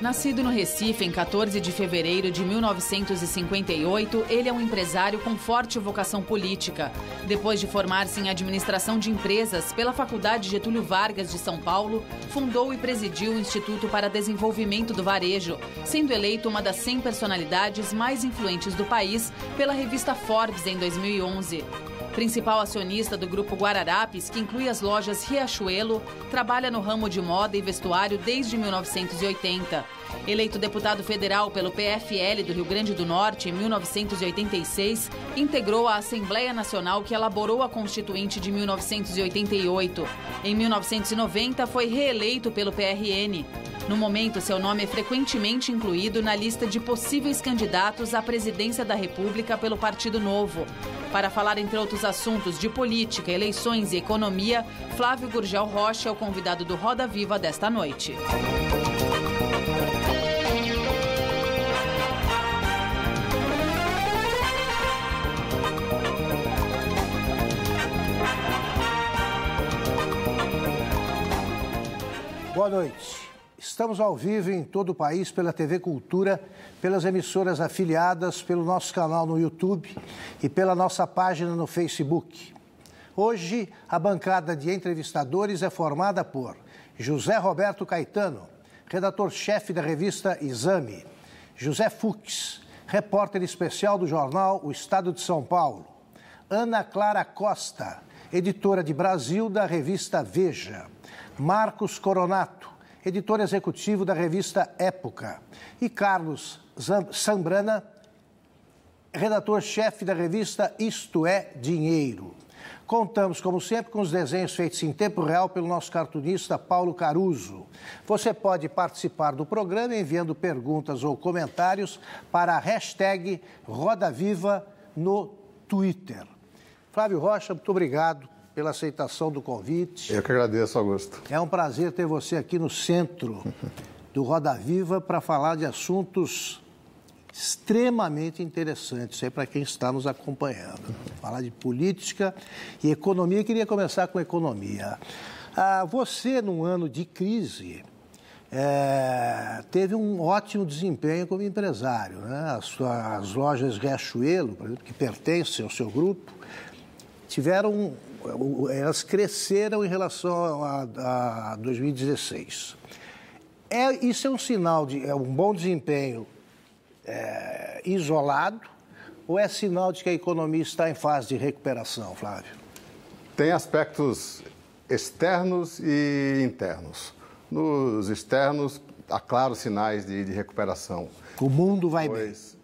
Nascido no Recife em 14 de fevereiro de 1958, ele é um empresário com forte vocação política. Depois de formar-se em administração de empresas pela Faculdade Getúlio Vargas de São Paulo, fundou e presidiu o Instituto para Desenvolvimento do Varejo, sendo eleito uma das 100 personalidades mais influentes do país pela revista Forbes em 2011. Principal acionista do grupo Guararapes, que inclui as lojas Riachuelo, trabalha no ramo de moda e vestuário desde 1980. Eleito deputado federal pelo PFL do Rio Grande do Norte em 1986, integrou a Assembleia Nacional que elaborou a Constituinte de 1988. Em 1990, foi reeleito pelo PRN. No momento, seu nome é frequentemente incluído na lista de possíveis candidatos à presidência da República pelo Partido Novo. Para falar, entre outros assuntos, de política, eleições e economia, Flávio Gurgel Rocha é o convidado do Roda Viva desta noite. Boa noite. Estamos ao vivo em todo o país pela TV Cultura, pelas emissoras afiliadas, pelo nosso canal no YouTube e pela nossa página no Facebook. Hoje, a bancada de entrevistadores é formada por José Roberto Caetano, redator-chefe da revista Exame, José Fux, repórter especial do jornal O Estado de São Paulo, Ana Clara Costa, editora de Brasil da revista Veja. Marcos Coronato, editor executivo da revista Época, e Carlos Sambrana, redator-chefe da revista Isto é Dinheiro. Contamos, como sempre, com os desenhos feitos em tempo real pelo nosso cartunista Paulo Caruso. Você pode participar do programa enviando perguntas ou comentários para a hashtag Roda Viva no Twitter. Flávio Rocha, muito obrigado pela aceitação do convite. Eu que agradeço, Augusto. É um prazer ter você aqui no centro do Roda Viva para falar de assuntos extremamente interessantes para quem está nos acompanhando. Falar de política e economia. Eu queria começar com economia. Ah, você, num ano de crise, é, teve um ótimo desempenho como empresário. Né? As, as lojas Riachuelo, por exemplo, que pertencem ao seu grupo, tiveram elas cresceram em relação a, a 2016. É, isso é um sinal de é um bom desempenho é, isolado ou é sinal de que a economia está em fase de recuperação, Flávio? Tem aspectos externos e internos. Nos externos, há claros sinais de, de recuperação. O mundo vai pois, bem.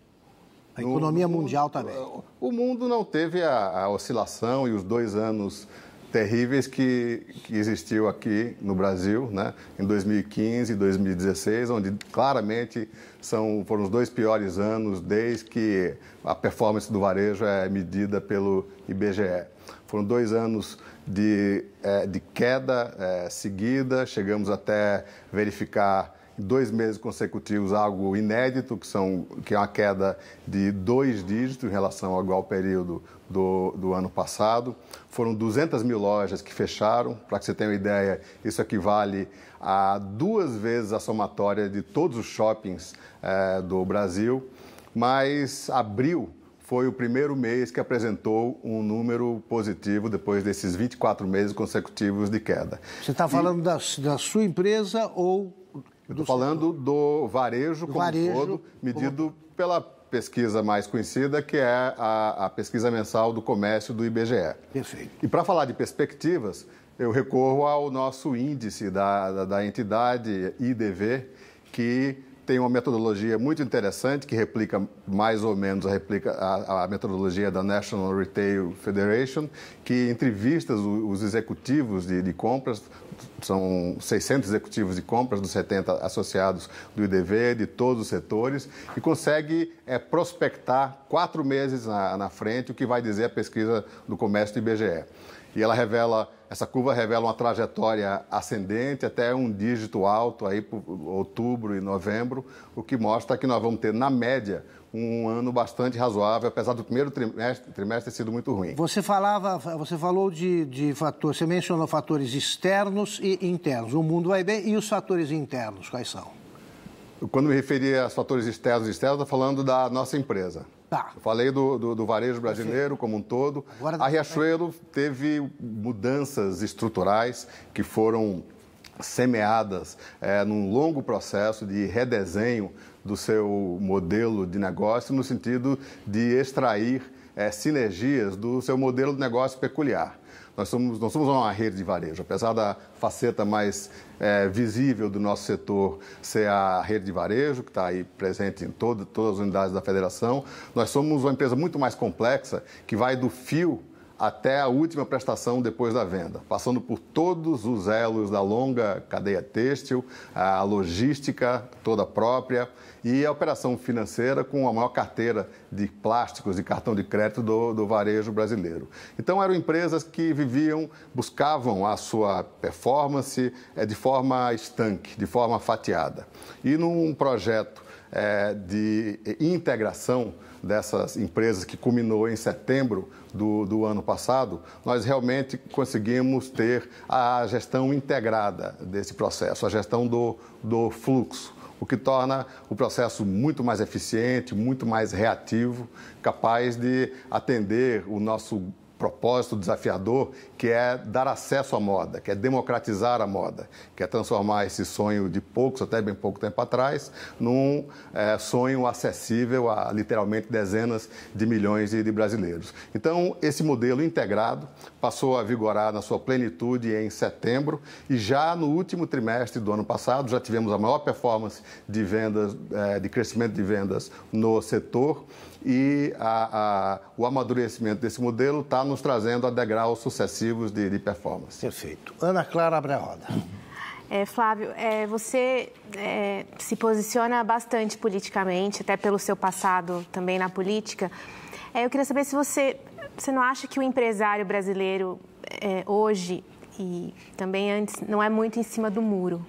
A economia no, mundial também. O mundo não teve a, a, oscilação e os dois anos terríveis que, que existiu aqui no Brasil, né? em 2015 e 2016, onde claramente são, foram os dois piores anos desde que a performance do varejo é medida pelo IBGE. Foram dois anos de, eh, de queda eh, seguida, chegamos até verificar dois meses consecutivos algo inédito, que, são, que é uma queda de dois dígitos em relação ao igual período do, do ano passado. Foram 200 mil lojas que fecharam. Para que você tenha uma ideia, isso equivale a duas vezes a somatória de todos os shoppings eh, do Brasil. Mas abril foi o primeiro mês que apresentou um número positivo depois desses 24 meses consecutivos de queda. Você está falando e... da, da sua empresa ou eu estou falando do varejo como varejo, todo, medido como... pela pesquisa mais conhecida, que é a, a, pesquisa mensal do comércio do IBGE. Perfeito. E para falar de perspectivas, eu recorro ao nosso índice da, da, da entidade IDV, que tem uma metodologia muito interessante que replica mais ou menos a, replica, a, a metodologia da National Retail Federation, que entrevista os, os executivos de, de, compras, são 600 executivos de compras dos 70 associados do IDV, de todos os setores, e consegue é, prospectar quatro meses na, na frente o que vai dizer a pesquisa do comércio do IBGE que ela revela, essa curva revela uma trajetória ascendente até um dígito alto aí por outubro e novembro, o que mostra que nós vamos ter na média um ano bastante razoável, apesar do primeiro trimestre, trimestre ter sido muito ruim. Você falava, você falou de, de fatores, você mencionou fatores externos e internos. O mundo vai bem e os fatores internos quais são? Quando me referia aos fatores externos e externos, estou falando da nossa empresa. Tá. Eu falei do, do, do varejo brasileiro como um todo. Agora, a Riachuelo é... teve mudanças estruturais que foram semeadas é, num longo processo de redesenho do seu modelo de negócio, no sentido de extrair é, sinergias do seu modelo de negócio peculiar. Nós somos, nós somos uma rede de varejo, apesar da faceta mais é, visível do nosso setor ser a rede de varejo, que está aí presente em todo, todas as unidades da federação, nós somos uma empresa muito mais complexa, que vai do fio até a última prestação depois da venda, passando por todos os elos da longa cadeia têxtil, a logística toda própria e a operação financeira com a maior carteira de plásticos e cartão de crédito do, do varejo brasileiro. Então, eram empresas que viviam, buscavam a sua performance eh, de forma estanque, de forma fatiada. E num projeto eh, de integração dessas empresas que culminou em setembro do, do ano passado, nós realmente conseguimos ter a gestão integrada desse processo, a gestão do, do fluxo o que torna o processo muito mais eficiente, muito mais reativo, capaz de atender o nosso propósito desafiador, que é dar acesso à moda, que é democratizar a moda, que é transformar esse sonho de poucos, até bem pouco tempo atrás, num é, sonho acessível a literalmente dezenas de milhões de, de brasileiros. Então, esse modelo integrado passou a vigorar na sua plenitude em setembro e já no último trimestre do ano passado já tivemos a maior performance de vendas, é, de crescimento de vendas no setor e a, a, o amadurecimento desse modelo está nos trazendo a degraus sucessivos de, de performance. Perfeito. Ana Clara abre a roda. É, Flávio, é, você é, se posiciona bastante politicamente, até pelo seu passado também na política. É, eu queria saber se você, você não acha que o empresário brasileiro é, hoje e também antes não é muito em cima do muro.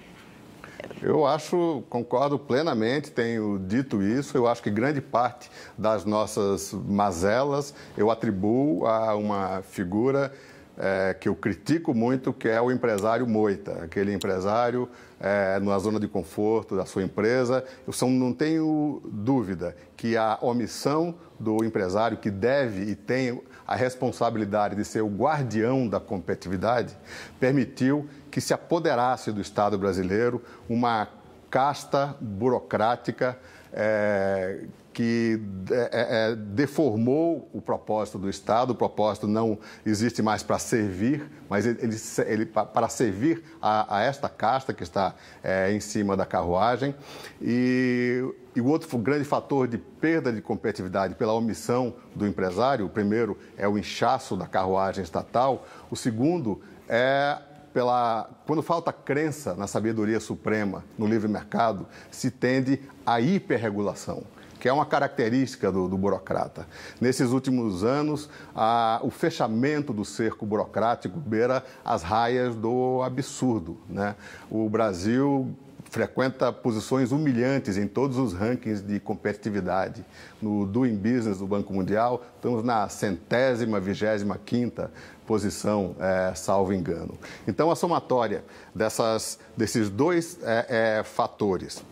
Eu acho, concordo plenamente, tenho dito isso. Eu acho que grande parte das nossas mazelas eu atribuo a uma figura é, que eu critico muito, que é o empresário moita, aquele empresário é, na zona de conforto da sua empresa. Eu não tenho dúvida que a omissão do empresário que deve e tem a responsabilidade de ser o guardião da competitividade, permitiu que se apoderasse do Estado brasileiro uma casta burocrática é, que é, é, é, deformou o propósito do Estado. O propósito não existe mais para servir, mas ele, ele, para servir a, a, esta casta que está é, em cima da carruagem. E, e o outro grande fator de perda de competitividade pela omissão do empresário, o primeiro é o inchaço da carruagem estatal, o segundo é pela quando falta crença na sabedoria suprema, no livre mercado, se tende à hiperregulação que é uma característica do, do burocrata. Nesses últimos anos, a, o fechamento do cerco burocrático beira as raias do absurdo. Né? O Brasil frequenta posições humilhantes em todos os rankings de competitividade. No Doing Business do Banco Mundial, estamos na centésima, vigésima quinta posição, é, salvo engano. Então, a somatória dessas, desses dois é, é, fatores.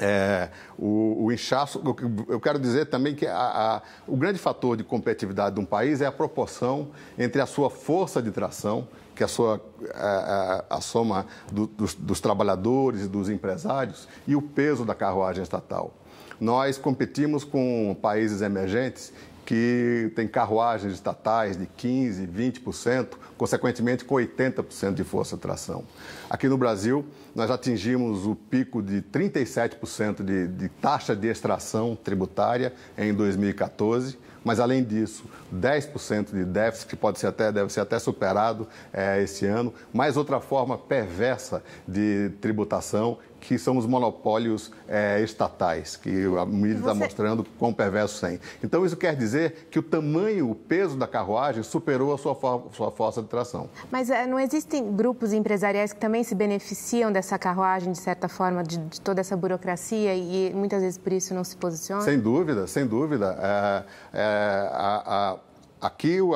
É, o, o, inchaço, eu quero dizer também que a, a, o grande fator de competitividade de um país é a proporção entre a sua força de tração que é a, sua, a, é, a, a soma do, dos, dos, trabalhadores e dos empresários e o peso da carruagem estatal. Nós competimos com países emergentes que tem carruagens estatais de 15%, 20%, consequentemente com 80% de força de tração. Aqui no Brasil, nós atingimos o pico de 37% de, de taxa de extração tributária em 2014 mas além disso, 10% de déficit que pode ser até, deve ser até superado é, esse ano, mais outra forma perversa de tributação que são os monopólios é, estatais, que a mídia está Você... mostrando quão perversos tem. Então, isso quer dizer que o tamanho, o peso da carruagem superou a sua, for sua força de tração. Mas é, não existem grupos empresariais que também se beneficiam dessa carruagem, de certa forma, de, de, toda essa burocracia e muitas vezes por isso não se posicionam? Sem dúvida, sem dúvida. É, é a, a, aqui, o,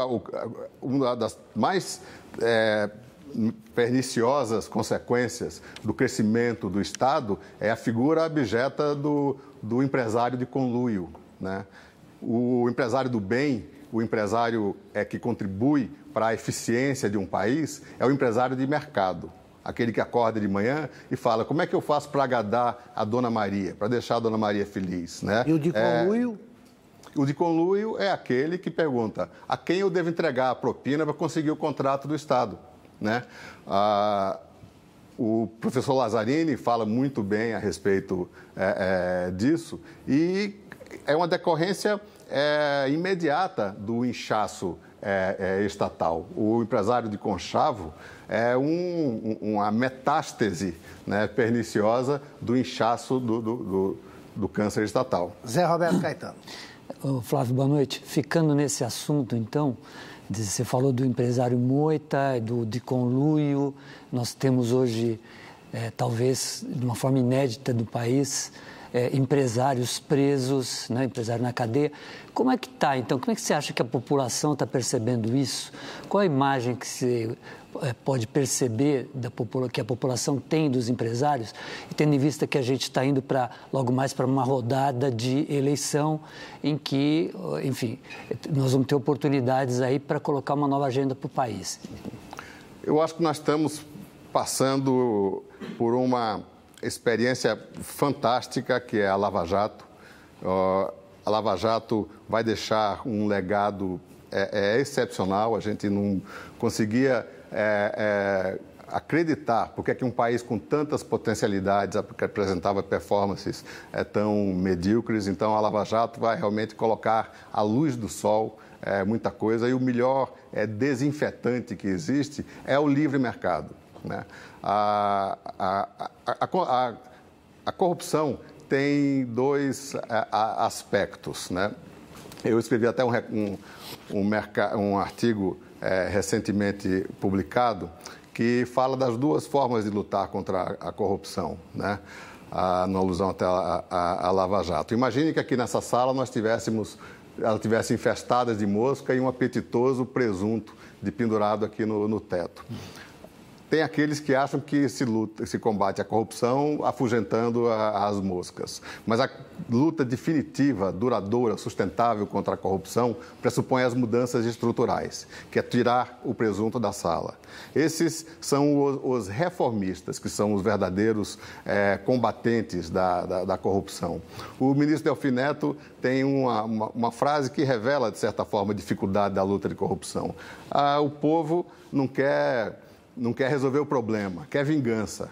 uma das mais é, perniciosas consequências do crescimento do Estado é a figura abjeta do, do empresário de conluio. Né? O empresário do bem, o empresário é que contribui para a eficiência de um país, é o empresário de mercado. Aquele que acorda de manhã e fala: como é que eu faço para agradar a Dona Maria, para deixar a Dona Maria feliz? Né? E o de é, conluio? É... O de conluio é aquele que pergunta a quem eu devo entregar a propina para conseguir o contrato do Estado. Né? Ah, o professor Lazzarini fala muito bem a respeito é, é, disso e é uma decorrência é, imediata do inchaço é, é, estatal. O empresário de Conchavo é um, uma metástase né, perniciosa do inchaço do, do, do, do câncer estatal. Zé Roberto Caetano. Flávio, boa noite. Ficando nesse assunto, então, você falou do empresário Moita, do, de conluio. Nós temos hoje, é, talvez de uma forma inédita do país, é, empresários presos, né, empresário na cadeia. Como é que está, então? Como é que você acha que a população está percebendo isso? Qual a imagem que se, é, pode perceber da que a população tem dos empresários, e tendo em vista que a gente está indo para logo mais para uma rodada de eleição em que, enfim, nós vamos ter oportunidades aí para colocar uma nova agenda para o país. Eu acho que nós estamos passando por uma experiência fantástica que é a Lava Jato. a Lava Jato vai deixar um legado é, é, excepcional. A gente não conseguia é, é, acreditar porque é que um país com tantas potencialidades apresentava performances é tão medíocres. Então, a Lava Jato vai realmente colocar à luz do sol é, muita coisa e o melhor é, desinfetante que existe é o livre mercado. Né? A, a, a, a, corrupção tem dois é, aspectos. Né? Eu escrevi até um, um, um, um artigo é, recentemente publicado que fala das duas formas de lutar contra a, a corrupção, né? a na alusão até a, a, a, Lava Jato. Imagine que aqui nessa sala nós tivéssemos, ela tivesse infestada de mosca e um apetitoso presunto de pendurado aqui no, no teto tem aqueles que acham que se luta, se combate a corrupção afugentando a, as moscas. Mas a luta definitiva, duradoura, sustentável contra a corrupção pressupõe as mudanças estruturais, que é tirar o presunto da sala. Esses são os, os reformistas, que são os verdadeiros é, combatentes da, da, da, corrupção. O ministro Delfim Neto tem uma, uma, uma, frase que revela, de certa forma, a dificuldade da luta de corrupção. Ah, o povo não quer não quer resolver o problema, quer vingança.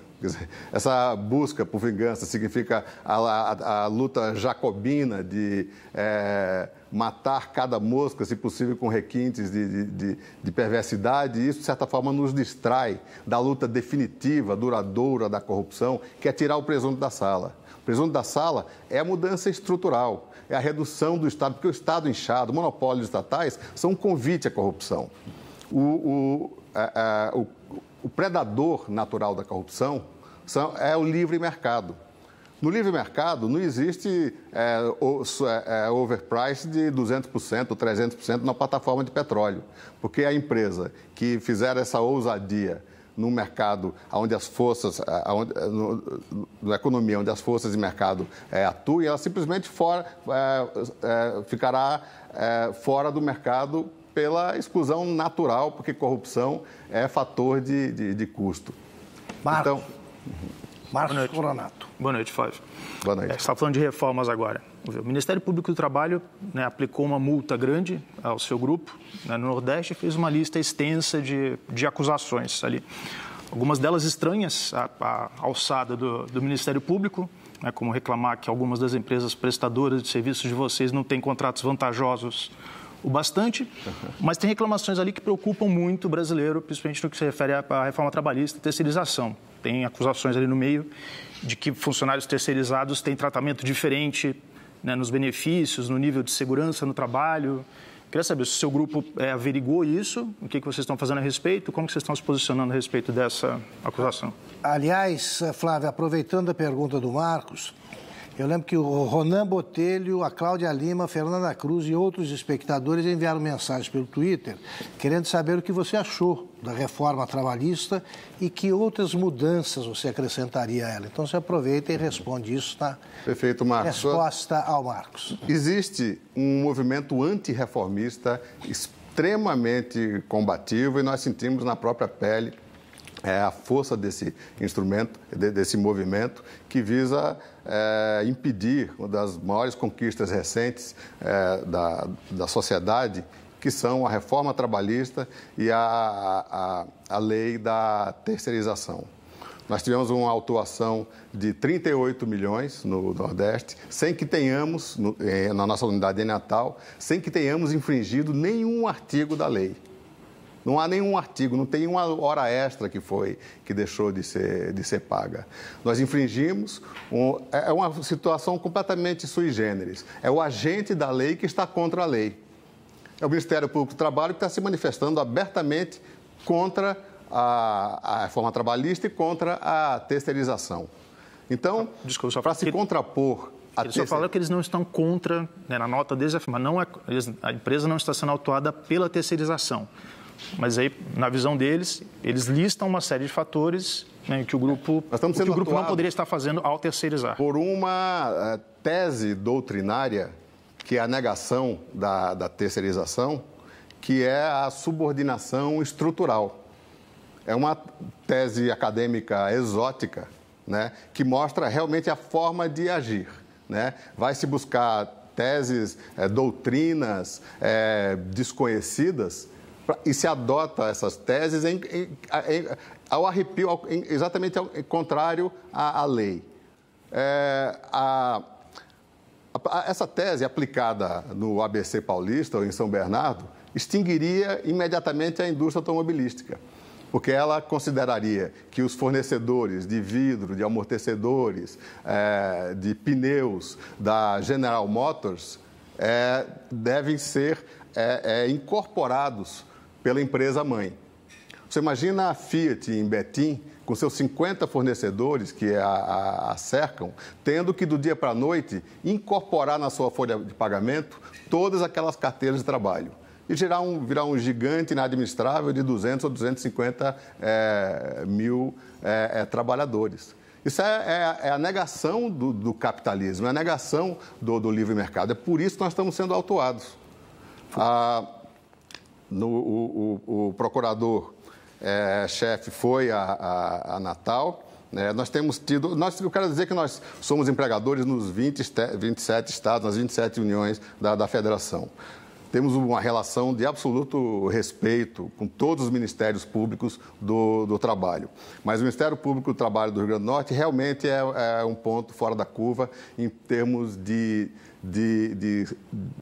Essa busca por vingança significa a, a, a luta jacobina de é, matar cada mosca, se possível, com requintes de, de, de, perversidade. E isso, de certa forma, nos distrai da luta definitiva, duradoura da corrupção, que é tirar o presunto da sala. O presunto da sala é a mudança estrutural, é a redução do Estado, porque o Estado inchado, monopólios estatais, são um convite à corrupção. O, o, o, o predador natural da corrupção são, é o livre mercado. No livre mercado não existe é, é, é, overprice de 200% ou 300% na plataforma de petróleo, porque a empresa que fizer essa ousadia no mercado onde as forças, onde, é, no, na economia onde as forças de mercado é, atuem, ela simplesmente fora, é, é ficará fora do mercado pela exclusão natural, porque corrupção é fator de, de, de custo. Marcos. Então... Marcos Boa Coronato. Boa noite, Flávio. Boa noite. está é, falando de reformas agora. O Ministério Público do Trabalho né, aplicou uma multa grande ao seu grupo né, no Nordeste e fez uma lista extensa de, de acusações ali. Algumas delas estranhas à, alçada do, do Ministério Público, né, como reclamar que algumas das empresas prestadoras de serviços de vocês não têm contratos vantajosos o bastante, mas tem reclamações ali que preocupam muito o brasileiro, principalmente no que se refere à reforma trabalhista e terceirização. Tem acusações ali no meio de que funcionários terceirizados têm tratamento diferente né, nos benefícios, no nível de segurança no trabalho. Queria saber se o seu grupo é, averigou isso, o que, que vocês estão fazendo a respeito, como que vocês estão se posicionando a respeito dessa acusação. Aliás, Flávia, aproveitando a pergunta do Marcos, eu lembro que o Ronan Botelho, a Cláudia Lima, a Fernanda Cruz e outros espectadores enviaram mensagens pelo Twitter querendo saber o que você achou da reforma trabalhista e que outras mudanças você acrescentaria a ela. Então você aproveita e responde isso na Perfeito, Marcos. resposta ao Marcos. Existe um movimento antirreformista extremamente combativo e nós sentimos na própria pele é a força desse instrumento, desse movimento, que visa é, impedir uma das maiores conquistas recentes é, da, da sociedade, que são a reforma trabalhista e a, a, a lei da terceirização. Nós tivemos uma autuação de 38 milhões no Nordeste, sem que tenhamos, eh, na nossa unidade em Natal, sem que tenhamos infringido nenhum artigo da lei. Não há nenhum artigo, não tem uma hora extra que foi que deixou de ser, de ser paga. Nós infringimos, um, é, é uma situação completamente sui generis. É o agente da lei que está contra a lei. É o Ministério Público do Trabalho que está se manifestando abertamente contra a, a reforma trabalhista e contra a terceirização. Então, para se que... contrapor a eles só falam que eles não estão contra, né, na nota deles afirma, não é, eles, a empresa não está sendo autuada pela terceirização. Mas aí, na visão deles, eles listam uma série de fatores né, que o grupo, estamos sendo o grupo não poderia estar fazendo ao terceirizar. Por uma eh, tese doutrinária, que é a negação da, da terceirização, que é a subordinação estrutural. É uma tese acadêmica exótica, né, que mostra realmente a forma de agir. Né? Vai se buscar teses, é, doutrinas é, desconhecidas e se adota essas teses em, em, em, ao arrepio, ao, exatamente ao, contrário à, à lei. É, a, a, essa tese aplicada no ABC Paulista ou em São Bernardo extinguiria imediatamente a indústria automobilística porque ela consideraria que os fornecedores de vidro, de amortecedores, é, de pneus da General Motors é, devem ser é, é incorporados pela empresa mãe. Você imagina a Fiat em Betim, com seus 50 fornecedores que é a, a, a cercam, tendo que do dia para a noite incorporar na sua folha de pagamento todas aquelas carteiras de trabalho e virar um, virar um gigante inadministrável de 200 ou 250 é, eh, mil eh, eh, é, é, trabalhadores. Isso é, a negação do, do, capitalismo, é a negação do, do livre mercado. É por isso que nós estamos sendo autuados. Ah, no, o, o, o procurador-chefe é, foi a, a, a Natal. É, nós temos tido. Nós, eu quero dizer que nós somos empregadores nos 20, 27 estados, nas 27 uniões da, da federação temos uma relação de absoluto respeito com todos os ministérios públicos do, do trabalho. Mas o Ministério Público do Trabalho do Rio Grande do Norte realmente é, é um ponto fora da curva em termos de, de, de,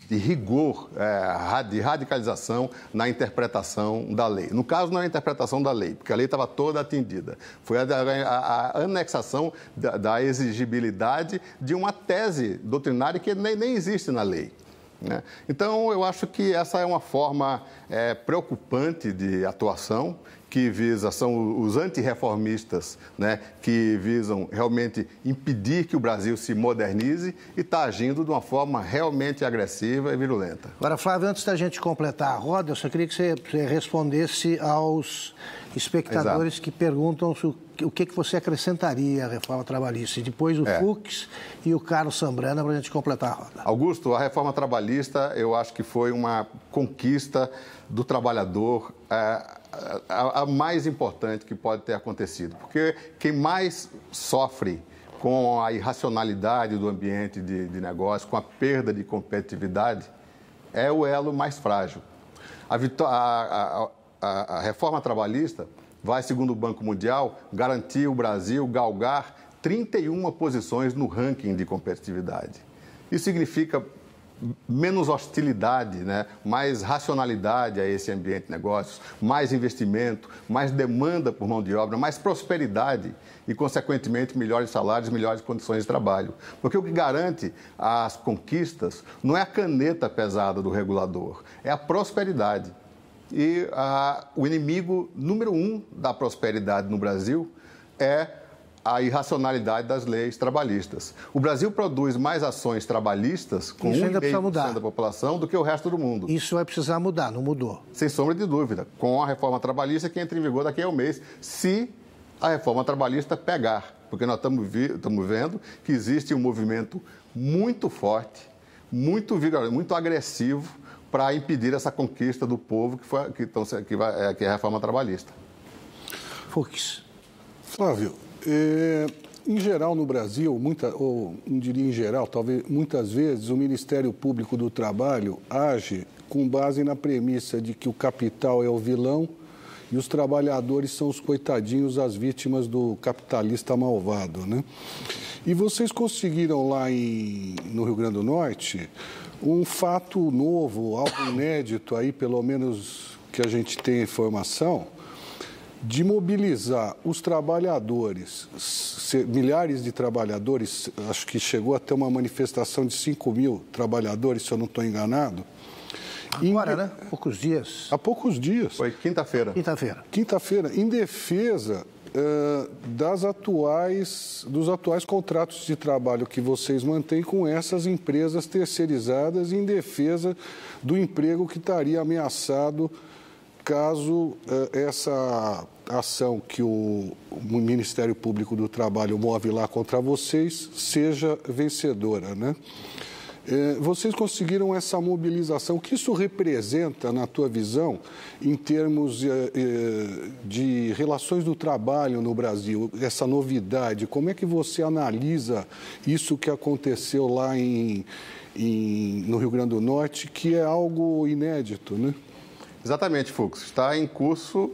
de rigor, é, de radicalização na interpretação da lei. No caso, não é a interpretação da lei, porque a lei estava toda atendida. Foi a, a, a anexação da, da, exigibilidade de uma tese doutrinária que nem, nem existe na lei. Né? Então, eu acho que essa é uma forma é, preocupante de atuação que visa, são os antirreformistas, né, que visam realmente impedir que o Brasil se modernize e está agindo de uma forma realmente agressiva e virulenta. Agora, Flávio, antes da gente completar a roda, eu só queria que você respondesse aos espectadores Exato. que perguntam o que, que você acrescentaria à reforma trabalhista. E depois o é. Fux e o Carlos Sambrana para a gente completar a roda. Augusto, a reforma trabalhista eu acho que foi uma conquista do trabalhador é, a, a, a mais importante que pode ter acontecido. Porque quem mais sofre com a irracionalidade do ambiente de, de negócio, com a perda de competitividade, é o elo mais frágil. A, a, a, a, a reforma trabalhista vai, segundo o Banco Mundial, garantir o Brasil galgar 31 posições no ranking de competitividade. Isso significa menos hostilidade, né? mais racionalidade a esse ambiente de negócios, mais investimento, mais demanda por mão de obra, mais prosperidade e, consequentemente, melhores salários, melhores condições de trabalho. Porque o que garante as conquistas não é a caneta pesada do regulador, é a prosperidade. E a, o inimigo número um da prosperidade no Brasil é a irracionalidade das leis trabalhistas. O Brasil produz mais ações trabalhistas com Isso ainda mudar. da população do que o resto do mundo. Isso vai precisar mudar, não mudou. Sem sombra de dúvida, com a reforma trabalhista que entra em vigor daqui a um mês, se a reforma trabalhista pegar, porque nós estamos vendo que existe um movimento muito forte, muito vigoroso, muito agressivo para impedir essa conquista do povo que, foi, que, então, que, vai, é, que é a reforma trabalhista. Fux. Flávio, é, em geral no Brasil, muita, ou não diria em geral, talvez muitas vezes o Ministério Público do Trabalho age com base na premissa de que o capital é o vilão e os trabalhadores são os coitadinhos, as vítimas do capitalista malvado, né? E vocês conseguiram lá em, no Rio Grande do Norte um fato novo, algo inédito aí, pelo menos que a gente tem informação, de mobilizar os trabalhadores, milhares de trabalhadores, acho que chegou até uma manifestação de 5 mil trabalhadores, se eu não estou enganado. Agora, em... né? Poucos dias. Há poucos dias. Foi quinta-feira. Quinta-feira. Quinta-feira, em defesa das atuais, dos atuais contratos de trabalho que vocês mantêm com essas empresas terceirizadas em defesa do emprego que estaria ameaçado caso essa ação que o Ministério Público do Trabalho move lá contra vocês seja vencedora, né? É, vocês conseguiram essa mobilização. O que isso representa, na tua visão, em termos é, é, de relações do trabalho no Brasil, essa novidade? Como é que você analisa isso que aconteceu lá em, em no Rio Grande do Norte, que é algo inédito, né? Exatamente, Fux. Está em curso,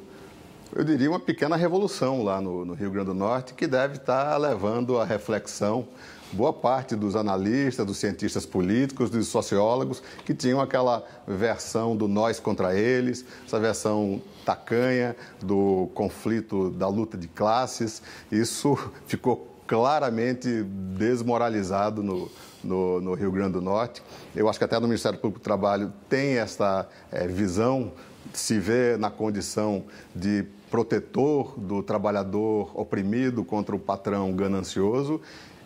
eu diria, uma pequena revolução lá no, no Rio Grande do Norte, que deve estar levando a reflexão boa parte dos analistas, dos cientistas políticos, dos sociólogos, que tinham aquela versão do nós contra eles, essa versão tacanha do conflito da luta de classes. Isso ficou claramente desmoralizado no, no, no, Rio Grande do Norte. Eu acho que até no Ministério Público do Trabalho tem essa é, eh, visão, se vê na condição de protetor do trabalhador oprimido contra o patrão ganancioso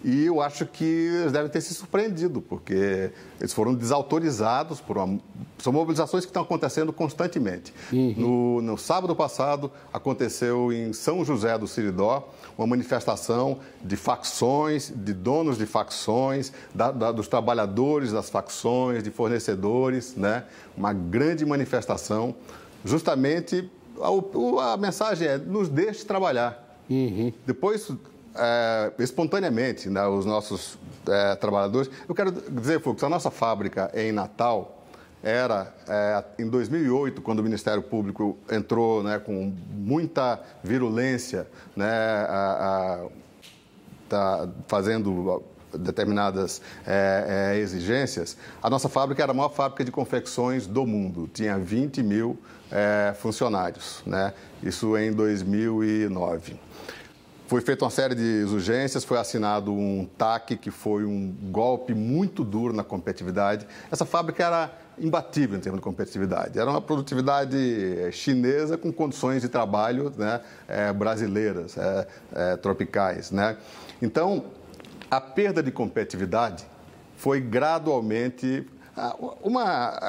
e eu acho que eles devem ter se surpreendido, porque eles foram desautorizados por uma... São mobilizações que estão acontecendo constantemente. Uhum. No, no, sábado passado, aconteceu em São José do Siridó uma manifestação de facções, de donos de facções, da, da, dos trabalhadores das facções, de fornecedores, né? Uma grande manifestação, justamente... A, a mensagem é, nos deixe trabalhar. Uhum. Depois é, espontaneamente né, os nossos é, trabalhadores. Eu quero dizer, Fux, a nossa fábrica em Natal era é, em 2008 quando o Ministério Público entrou né, com muita virulência, né, a, a, tá fazendo determinadas é, é, exigências, a nossa fábrica era a maior fábrica de confecções do mundo. Tinha 20 mil é, funcionários, né? isso em 2009. Foi feita uma série de exigências, foi assinado um TAC, que foi um golpe muito duro na competitividade. Essa fábrica era imbatível em termos de competitividade. Era uma produtividade eh, chinesa com condições de trabalho né, é, brasileiras, é, é, tropicais. Né? Então, a perda de competitividade foi gradualmente ah, uma,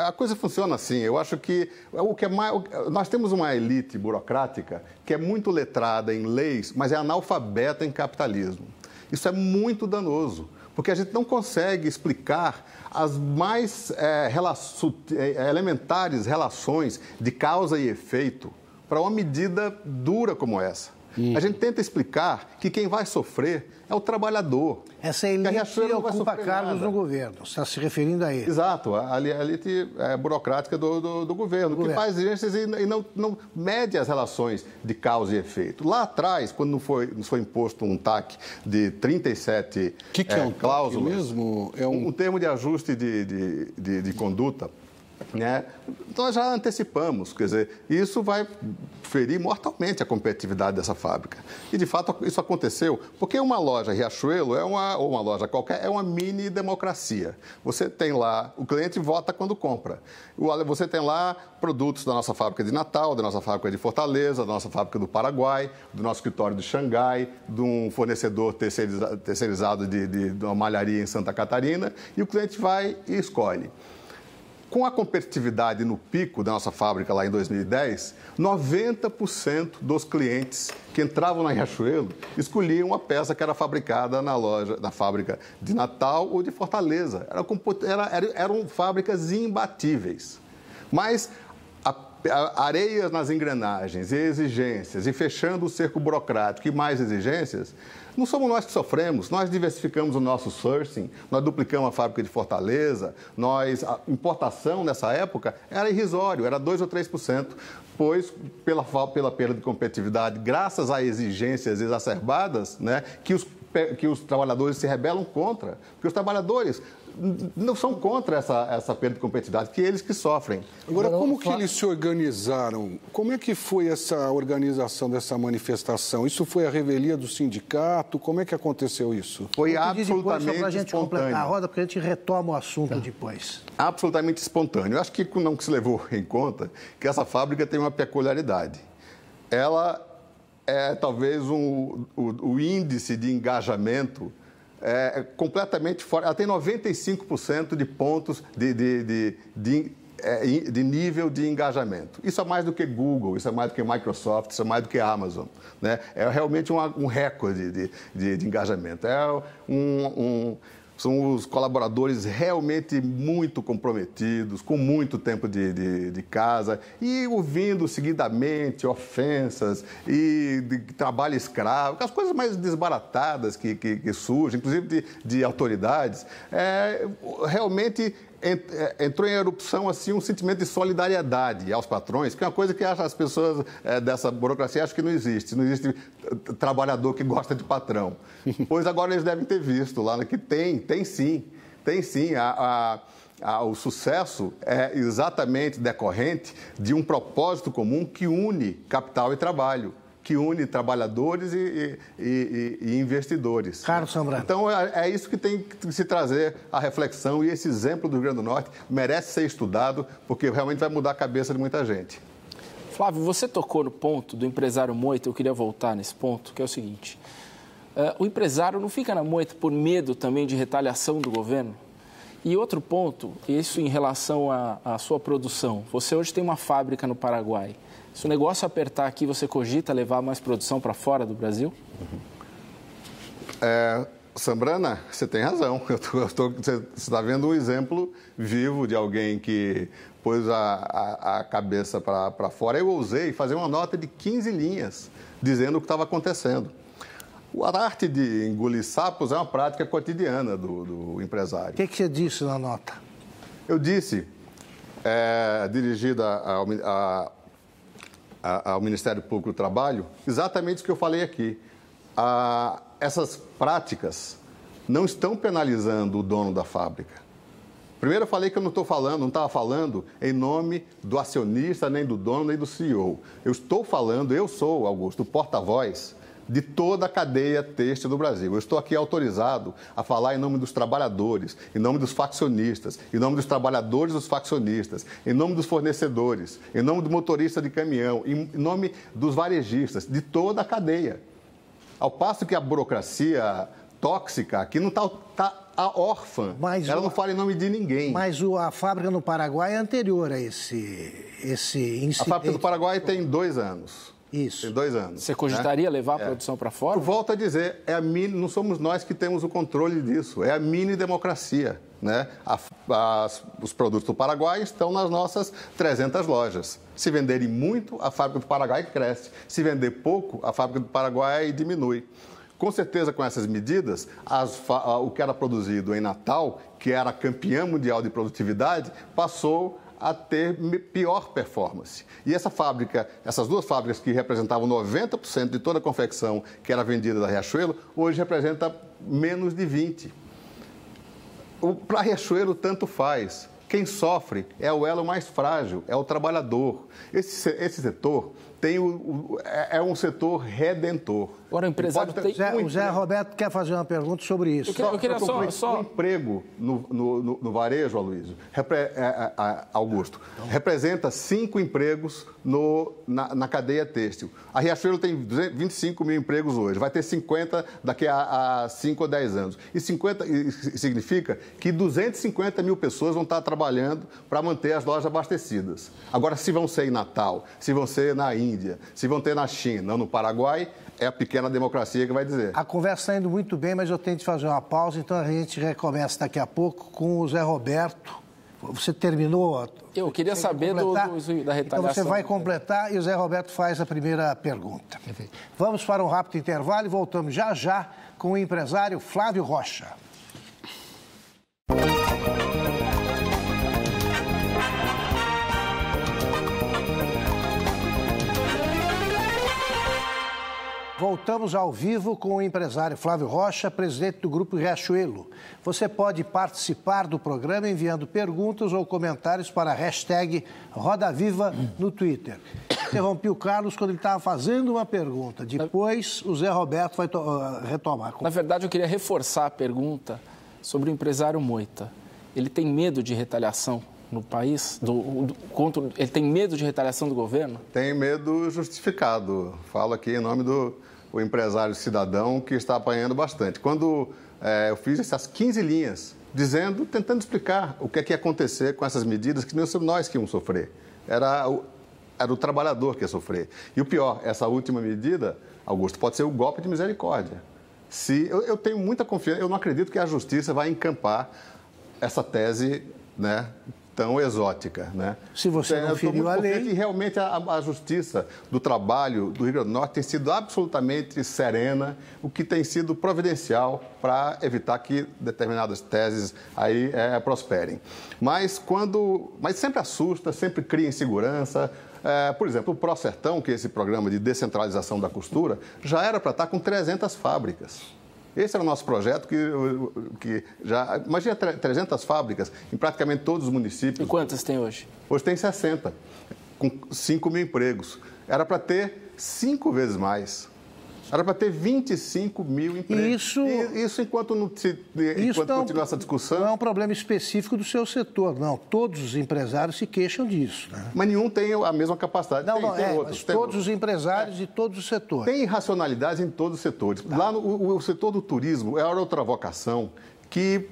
a coisa funciona assim. Eu acho que o que é mais, nós temos uma elite burocrática que é muito letrada em leis, mas é analfabeta em capitalismo. Isso é muito danoso porque a gente não consegue explicar as mais é, relaço, é, é, elementares relações de causa e efeito para uma medida dura como essa. Hum. A gente tenta explicar que quem vai sofrer é o trabalhador. Essa é elite que ocupa cargos no governo, está se referindo a ele. Exato, a, a elite é, burocrática do, do, do governo, do que governo. faz exigências e, e, não, não mede as relações de causa e efeito. Lá atrás, quando não foi, não foi imposto um TAC de 37 que que é, é um cláusulas... mesmo? É um... um termo de ajuste de, de, de, de conduta né? Nós então, já antecipamos, quer dizer, isso vai ferir mortalmente a competitividade dessa fábrica. E, de fato, isso aconteceu porque uma loja Riachuelo, é uma, ou uma loja qualquer, é uma mini democracia. Você tem lá, o cliente vota quando compra. Você tem lá produtos da nossa fábrica de Natal, da nossa fábrica de Fortaleza, da nossa fábrica do Paraguai, do nosso escritório de Xangai, de um fornecedor terceirizado de, de, de uma malharia em Santa Catarina, e o cliente vai e escolhe. Com a competitividade no pico da nossa fábrica lá em 2010, 90% dos clientes que entravam na Riachuelo escolhiam a peça que era fabricada na loja, na fábrica de Natal ou de Fortaleza. Era, era, eram fábricas imbatíveis. Mas areias nas engrenagens e exigências, e fechando o cerco burocrático e mais exigências, não somos nós que sofremos, nós diversificamos o nosso sourcing, nós duplicamos a fábrica de Fortaleza, nós a importação nessa época era irrisório, era 2 ou 3%, pois pela, pela perda de competitividade, graças a exigências exacerbadas, né, que os que os trabalhadores se rebelam contra. Porque os trabalhadores não são contra essa, essa perda de competitividade, que é eles que sofrem. Agora, como que eles se organizaram? Como é que foi essa organização dessa manifestação? Isso foi a revelia do sindicato? Como é que aconteceu isso? Foi absolutamente para a gente espontâneo. completar a roda, porque a gente retoma o assunto tá. depois. Absolutamente espontâneo. Eu acho que não se levou em conta que essa fábrica tem uma peculiaridade. Ela é talvez um, o, o índice de engajamento é, é, completamente fora. Ela tem 95% de pontos de, de, de, de é, de nível de engajamento. Isso é mais do que Google, isso é mais do que Microsoft, isso é mais do que Amazon. Né? É realmente um, um recorde de, de, de engajamento. É um, um, são os colaboradores realmente muito comprometidos, com muito tempo de, de, de casa e ouvindo seguidamente ofensas e trabalho escravo, é as coisas mais desbaratadas que, que, que surgem, inclusive de, de autoridades. É, realmente é, entrou em erupção assim um sentimento de solidariedade aos patrões, que é uma coisa que as pessoas é, dessa burocracia acham que não existe. Não existe é, trabalhador que gosta de patrão. Pois agora eles devem ter visto lá né, que tem, tem sim, tem sim. A, a, a, o sucesso é exatamente decorrente de um propósito comum que une capital e trabalho que une trabalhadores e, e, e, e investidores. Carlos Sambrano. Então, é, é, isso que tem que se trazer à reflexão e esse exemplo do Rio Grande do Norte merece ser estudado, porque realmente vai mudar a cabeça de muita gente. Flávio, você tocou no ponto do empresário Moita, eu queria voltar nesse ponto, que é o seguinte. Uh, o empresário não fica na moita por medo também de retaliação do governo? E outro ponto, isso em relação à sua produção. Você hoje tem uma fábrica no Paraguai. Se o negócio apertar aqui, você cogita levar mais produção para fora do Brasil? É, Sambrana, você tem razão. Eu tô, eu tô, você está vendo um exemplo vivo de alguém que pôs a, a, a cabeça para fora. Eu ousei fazer uma nota de 15 linhas dizendo o que estava acontecendo. A arte de engolir sapos é uma prática cotidiana do, do empresário. O que, é que você disse na nota? Eu disse, é, dirigida ao, a, ao Ministério Público do Trabalho exatamente o que eu falei aqui. essas práticas não estão penalizando o dono da fábrica. Primeiro eu falei que eu não estou falando, não estava falando em nome do acionista, nem do dono, nem do CEO. Eu estou falando, eu sou, Augusto, o porta-voz de toda a cadeia têxtil do Brasil. Eu estou aqui autorizado a falar em nome dos trabalhadores, em nome dos faccionistas, em nome dos trabalhadores dos faccionistas, em nome dos fornecedores, em nome do motorista de caminhão, em nome dos varejistas, de toda a cadeia. Ao passo que a burocracia tóxica aqui não está tá a órfã. Mas Ela o... não fala em nome de ninguém. Mas o, a fábrica no Paraguai é anterior a esse, esse incidente. A fábrica do Paraguai tem dois anos. Isso. Em dois anos. Você né? cogitaria né? levar a é. produção para fora? Eu volto a dizer, é a mini, não somos nós que temos o controle disso, é a mini democracia. Né? A, os produtos do Paraguai estão nas nossas 300 lojas. Se venderem muito, a fábrica do Paraguai cresce. Se vender pouco, a fábrica do Paraguai diminui. Com certeza, com essas medidas, as, o que era produzido em Natal, que era campeã mundial de produtividade, passou a ter pior performance. E essa fábrica, essas duas fábricas que representavam 90% de toda a confecção que era vendida da Riachuelo, hoje representa menos de 20%. Para Riachuelo, tanto faz. Quem sofre é o elo mais frágil, é o trabalhador. Esse, esse setor tem o, o, é, é um setor redentor. Agora o empresário ter, tem... Zé, um o Zé Roberto quer fazer uma pergunta sobre isso. Eu, eu queria só... só... O emprego no, no, no varejo, Aloysio, repre, é, é, é, Augusto, então... representa cinco empregos no, na, na, cadeia têxtil. A Riachuelo tem 25 mil empregos hoje, vai ter 50 daqui a, a 5 ou 10 anos. E 50 significa que 250 mil pessoas vão estar trabalhando para manter as lojas abastecidas. Agora, se vão ser em Natal, se vão ser na Índia, se vão ter na China ou no Paraguai, é a pequena democracia que vai dizer. A conversa está indo muito bem, mas eu tenho de fazer uma pausa, então a gente recomeça daqui a pouco com o Zé Roberto. Você terminou? Eu queria saber do, do, da retaliação. Então você vai completar e o Zé Roberto faz a primeira pergunta. Perfeito. Vamos para um rápido intervalo e voltamos já já com o empresário Flávio Rocha. Voltamos ao vivo com o empresário Flávio Rocha, presidente do Grupo Riachuelo. Você pode participar do programa enviando perguntas ou comentários para a hashtag Roda Viva no Twitter. Interrompi o Carlos quando ele estava fazendo uma pergunta. Depois o Zé Roberto vai ah, retomar. Na verdade, eu queria reforçar a pergunta sobre o empresário Moita. Ele tem medo de retaliação no país? Do, do, contra, ele tem medo de retaliação do governo? Tem medo justificado. Falo aqui em nome do o empresário cidadão que está apanhando bastante. Quando é, eu fiz essas 15 linhas, dizendo, tentando explicar o que é que ia acontecer com essas medidas, que não somos nós que íamos sofrer, era o, era o trabalhador que ia sofrer. E o pior, essa última medida, Augusto, pode ser o golpe de misericórdia. Se eu, eu tenho muita confiança, eu não acredito que a justiça vai encampar essa tese né, tão exótica. Né? Se você não então, feriu a lei... e realmente a, a, justiça do trabalho do Rio Grande do Norte tem sido absolutamente serena, o que tem sido providencial para evitar que determinadas teses aí é, prosperem. Mas quando... Mas sempre assusta, sempre cria insegurança, é, por exemplo, o Sertão, que é esse programa de descentralização da costura, já era para estar com 300 fábricas. Esse era o nosso projeto que, que já. Imagina 300 fábricas em praticamente todos os municípios. E quantas tem hoje? Hoje tem 60, com 5 mil empregos. Era para ter cinco vezes mais. Era para ter 25 mil empregos. Isso, e, isso enquanto, não se, isso enquanto não, é essa discussão. Não é um problema específico do seu setor, não. Todos os empresários se queixam disso. Né? Mas nenhum tem a mesma capacidade. Não, tem, não, tem é, outros, todos outros. os empresários é. e todos os setores. Tem irracionalidade em todos os setores. Tá. Lá no o, o setor do turismo é outra vocação que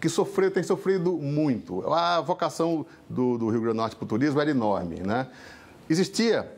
que sofreu, tem sofrido muito. A vocação do, do Rio Grande do Norte para o turismo era enorme. Né? Existia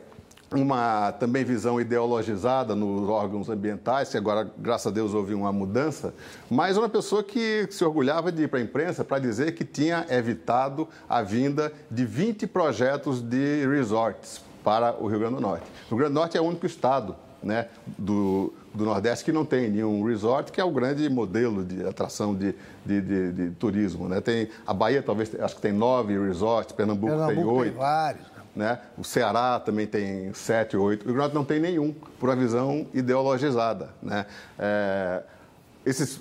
uma também visão ideologizada nos órgãos ambientais, que agora, graças a Deus, houve uma mudança, mas uma pessoa que se orgulhava de ir para a imprensa para dizer que tinha evitado a vinda de 20 projetos de resorts para o Rio Grande do Norte. O Rio Grande do Norte é o único estado né, do, do Nordeste que não tem nenhum resort, que é o grande modelo de atração de, de, de, de turismo. Né? Tem, a Bahia, talvez, acho que tem nove resorts, Pernambuco, Pernambuco tem oito. Tem vários né? O Ceará também tem sete, oito. O Rio Grande não tem nenhum, por uma visão ideologizada, né? É, esses,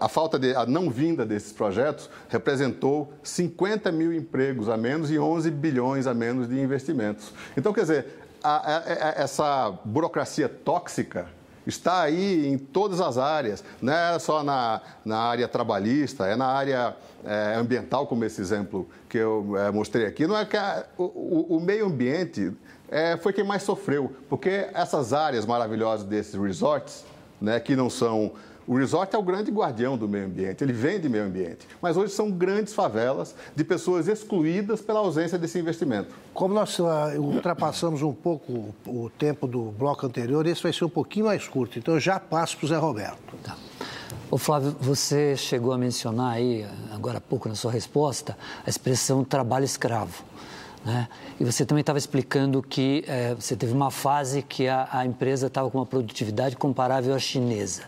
a, falta de, a não vinda desses projetos representou 50 mil empregos a menos e 11 bilhões a menos de investimentos. Então, quer dizer, a, a, essa burocracia tóxica está aí em todas as áreas, não é só na, na área trabalhista, é na área é, ambiental, como esse exemplo que eu é, mostrei aqui. Não é que a, o, o, meio ambiente é, foi quem mais sofreu, porque essas áreas maravilhosas desses resorts, né, que não são o resort é o grande guardião do meio ambiente, ele vende meio ambiente. Mas hoje são grandes favelas de pessoas excluídas pela ausência desse investimento. Como nós ah, ultrapassamos um pouco o tempo do bloco anterior, esse vai ser um pouquinho mais curto. Então eu já passo para o Zé Roberto. Tá. Ô Flávio, você chegou a mencionar aí, agora há pouco na sua resposta, a expressão trabalho escravo. Né? E você também estava explicando que é, você teve uma fase que a, a empresa estava com uma produtividade comparável à chinesa.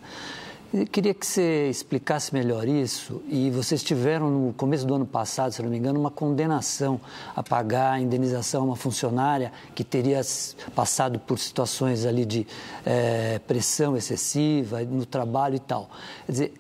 Eu queria que você explicasse melhor isso. E vocês tiveram, no começo do ano passado, se não me engano, uma condenação a pagar a indenização a uma funcionária que teria passado por situações ali de é, pressão excessiva no trabalho e tal. Quer dizer,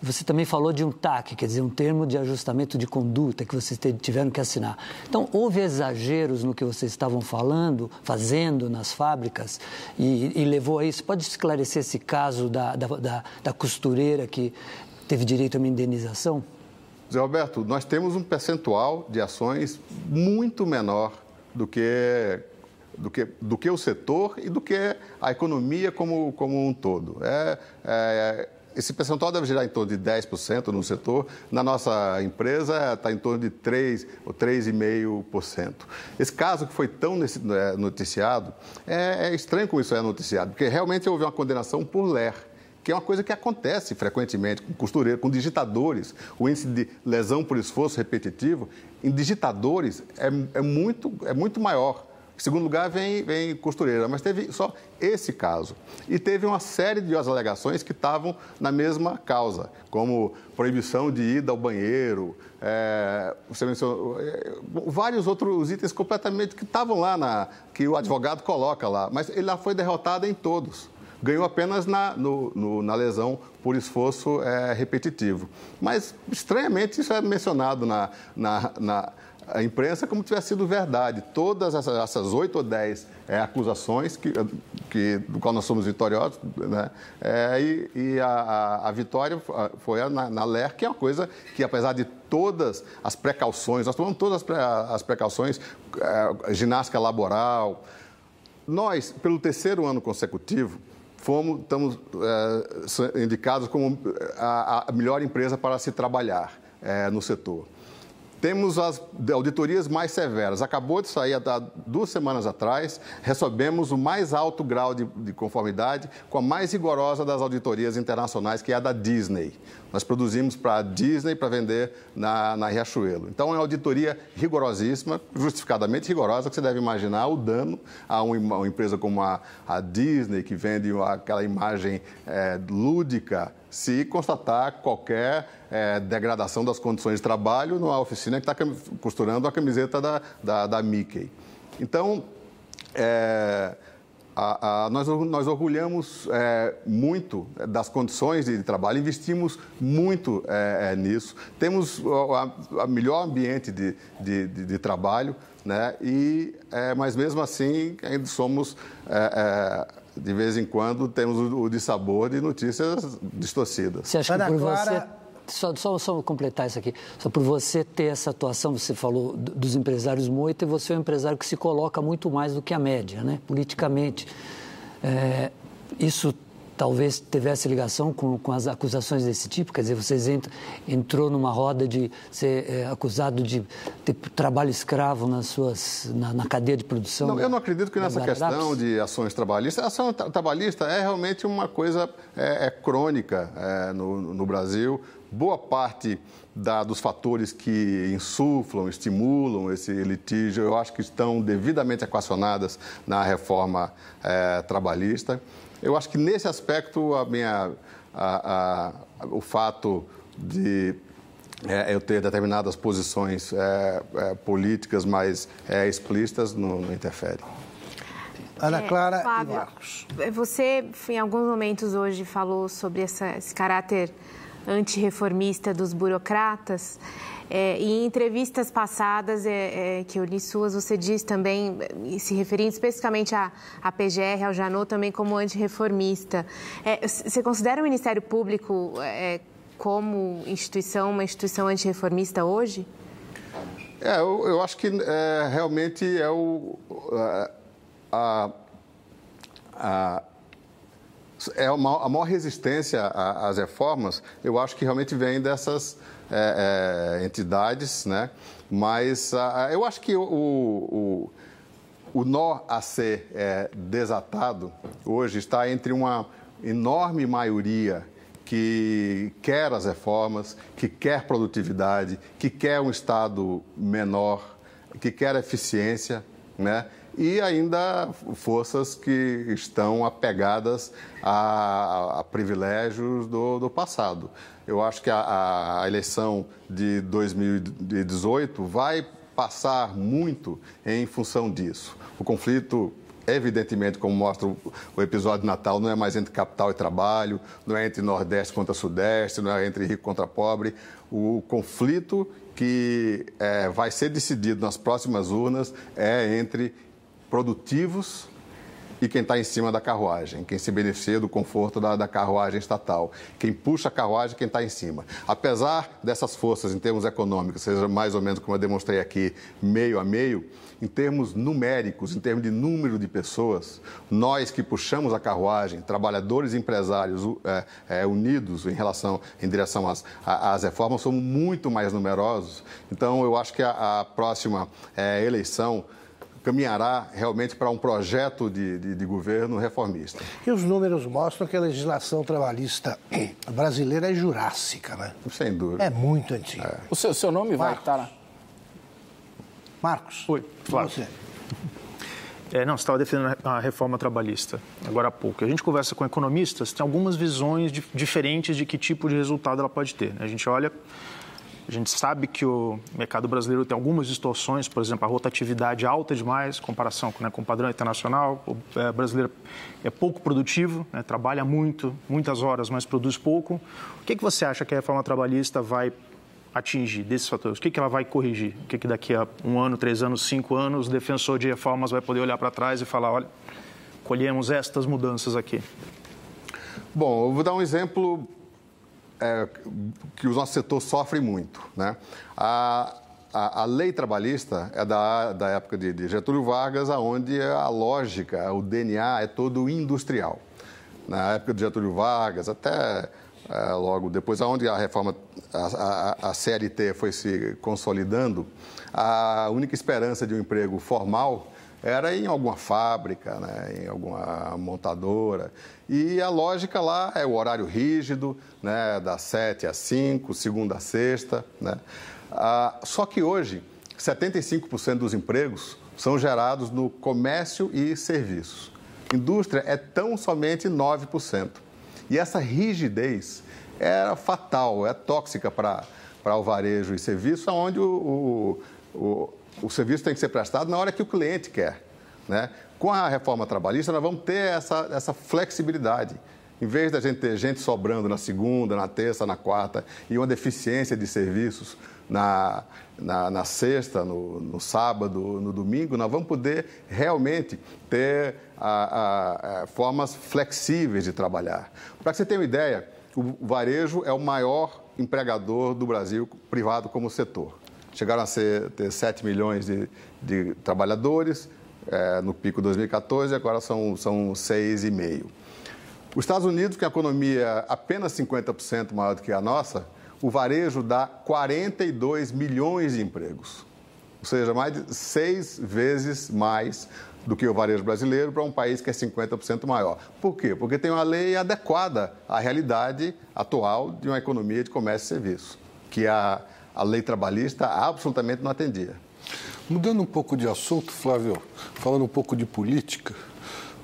você também falou de um TAC, quer dizer, um termo de ajustamento de conduta que vocês tiveram que assinar. Então, houve exageros no que vocês estavam falando, fazendo nas fábricas e, e levou a isso? Pode esclarecer esse caso da, da, da, da costureira que teve direito a uma indenização? Zé Roberto, nós temos um percentual de ações muito menor do que do que, do que o setor e do que a economia como, como um todo. É, é, esse percentual deve girar em torno de 10% no setor. Na nossa empresa, está em torno de 3 ou 3,5%. Esse caso que foi tão é, noticiado, é, é estranho como isso é noticiado, porque realmente houve uma condenação por LER que é uma coisa que acontece frequentemente com costureiros, com digitadores. O índice de lesão por esforço repetitivo em digitadores é, é muito, é muito maior em segundo lugar, vem, vem costureira. Mas teve só esse caso. E teve uma série de alegações que estavam na mesma causa, como proibição de ir ao banheiro, é, você mencionou, é, vários outros itens completamente que estavam lá, na, que o advogado coloca lá. Mas ele lá foi derrotado em todos ganhou apenas na, no, no, na lesão por esforço é, repetitivo. Mas, estranhamente, isso é mencionado na, na, na, a imprensa como tivesse sido verdade. Todas essas oito ou dez é, acusações que, que, do qual nós somos vitoriosos, né? É, e, e a, a, vitória foi a, na, na LER, que é uma coisa que, apesar de todas as precauções, nós tomamos todas as, as precauções, é, ginástica laboral. Nós, pelo terceiro ano consecutivo, fomos, estamos é, indicados como é, a, a melhor empresa para se trabalhar é, no setor. Temos as auditorias mais severas. Acabou de sair, há duas semanas atrás, recebemos o mais alto grau de, de, conformidade com a mais rigorosa das auditorias internacionais, que é a da Disney. Nós produzimos para a Disney para vender na, na Riachuelo. Então, é uma auditoria rigorosíssima, justificadamente rigorosa, que você deve imaginar o dano a uma, empresa como a, a Disney, que vende aquela imagem é, lúdica, se constatar qualquer é, degradação das condições de trabalho numa oficina que está costurando a camiseta da, da, da Mickey. Então, é, a, a, nós, nós orgulhamos é, muito é, das condições de, trabalho, investimos muito é, é, nisso, temos o melhor ambiente de, de, de trabalho, né? e, é, mas mesmo assim ainda somos, é, de vez em quando, temos o, o dissabor de notícias distorcidas. Você acha que por Clara... você só, só, só completar isso aqui. Só por você ter essa atuação, você falou dos empresários moita e você é um empresário que se coloca muito mais do que a média, né? politicamente. É, isso talvez tivesse ligação com, com, as acusações desse tipo, quer dizer, você entram, entrou numa roda de ser é, acusado de ter trabalho escravo nas suas, na, na cadeia de produção. Não, da, eu não acredito que nessa questão Arapes. de ações trabalhistas, a ação trabalhista é realmente uma coisa é, é crônica é, no, no Brasil, boa parte da, dos fatores que insuflam, estimulam esse litígio, eu acho que estão devidamente equacionadas na reforma é, trabalhista. Eu acho que nesse aspecto, a minha, a, a, o fato de é, eu ter determinadas posições é, é, políticas mais explícitas não, não, interfere. Ana é, Clara Fábio, e Marcos. Você, em alguns momentos hoje, falou sobre essa, esse caráter antirreformista dos burocratas. É, e em entrevistas passadas é, é, que eu li suas, você diz também, se referindo especificamente à, à PGR, ao Janot, também como antirreformista. É, você considera o Ministério Público é, como instituição, uma instituição antirreformista hoje? É, eu, eu acho que é, realmente é o, a, a é uma, a maior resistência às reformas, eu acho que realmente vem dessas é, é, entidades, né? Mas a, ah, ah, eu acho que o, o, o nó a ser é, desatado hoje está entre uma enorme maioria que quer as reformas, que quer produtividade, que quer um Estado menor, que quer eficiência, né? e ainda forças que estão apegadas a, a privilégios do, do, passado. Eu acho que a, a eleição de 2018 vai passar muito em função disso. O conflito evidentemente, como mostra o episódio de Natal, não é mais entre capital e trabalho, não é entre Nordeste contra Sudeste, não é entre rico contra pobre. O conflito que é, vai ser decidido nas próximas urnas é entre produtivos e quem está em cima da carruagem, quem se beneficia do conforto da, da carruagem estatal, quem puxa a carruagem, quem está em cima. Apesar dessas forças, em termos econômicos, seja mais ou menos como eu demonstrei aqui, meio a meio, em termos numéricos, em termos de número de pessoas, nós que puxamos a carruagem, trabalhadores e empresários é, é, unidos em relação, em direção às, às, reformas, somos muito mais numerosos. Então, eu acho que a, a próxima é, eleição caminhará realmente para um projeto de, de, de, governo reformista. E os números mostram que a legislação trabalhista brasileira é jurássica, né? Sem dúvida. É muito antiga. É. O seu, seu nome Marcos. vai estar. Marcos. Oi, Flávio. Você. É, não, você estava defendendo a reforma trabalhista, agora há pouco. A gente conversa com economistas, tem algumas visões de, diferentes de que tipo de resultado ela pode ter. Né? A gente olha a gente sabe que o mercado brasileiro tem algumas distorções, por exemplo, a rotatividade alta demais, em comparação com, né, com o padrão internacional. O é, brasileiro é pouco produtivo, né, trabalha muito, muitas horas, mas produz pouco. O que, que você acha que a reforma trabalhista vai atingir desses fatores? O que, que ela vai corrigir? O que, que daqui a um ano, três anos, cinco anos, o defensor de reformas vai poder olhar para trás e falar: olha, colhemos estas mudanças aqui? Bom, eu vou dar um exemplo é, que o nosso setor sofre muito. Né? A, a, a lei trabalhista é da, da época de, de Getúlio Vargas, onde é a lógica, o DNA é todo industrial. Na época de Getúlio Vargas, até é, logo depois, onde a reforma, a, a, a, CLT foi se consolidando, a única esperança de um emprego formal era em alguma fábrica, né, em alguma montadora. E a lógica lá é o horário rígido, né, das 7 às 5, segunda a sexta. Né? Ah, só que hoje, 75% dos empregos são gerados no comércio e serviços. Indústria é tão somente 9%. E essa rigidez era fatal, é tóxica para o varejo e serviço, onde o, o, o, o serviço tem que ser prestado na hora que o cliente quer. Né? Com a reforma trabalhista, nós vamos ter essa, essa flexibilidade. Em vez da gente ter gente sobrando na segunda, na terça, na quarta e uma deficiência de serviços na, na, na sexta, no, no, sábado, no domingo, nós vamos poder realmente ter a, a, a, formas flexíveis de trabalhar. Para você ter uma ideia, o varejo é o maior empregador do Brasil privado como setor. Chegaram a ser, ter 7 milhões de, de trabalhadores, é, no pico 2014, agora são, são 6,5%. Os Estados Unidos, com a economia é apenas 50% maior do que a nossa, o varejo dá 42 milhões de empregos. Ou seja, mais de seis vezes mais do que o varejo brasileiro para um país que é 50% maior. Por quê? Porque tem uma lei adequada à realidade atual de uma economia de comércio e serviço, que a, a lei trabalhista absolutamente não atendia. Mudando um pouco de assunto, Flávio, falando um pouco de política,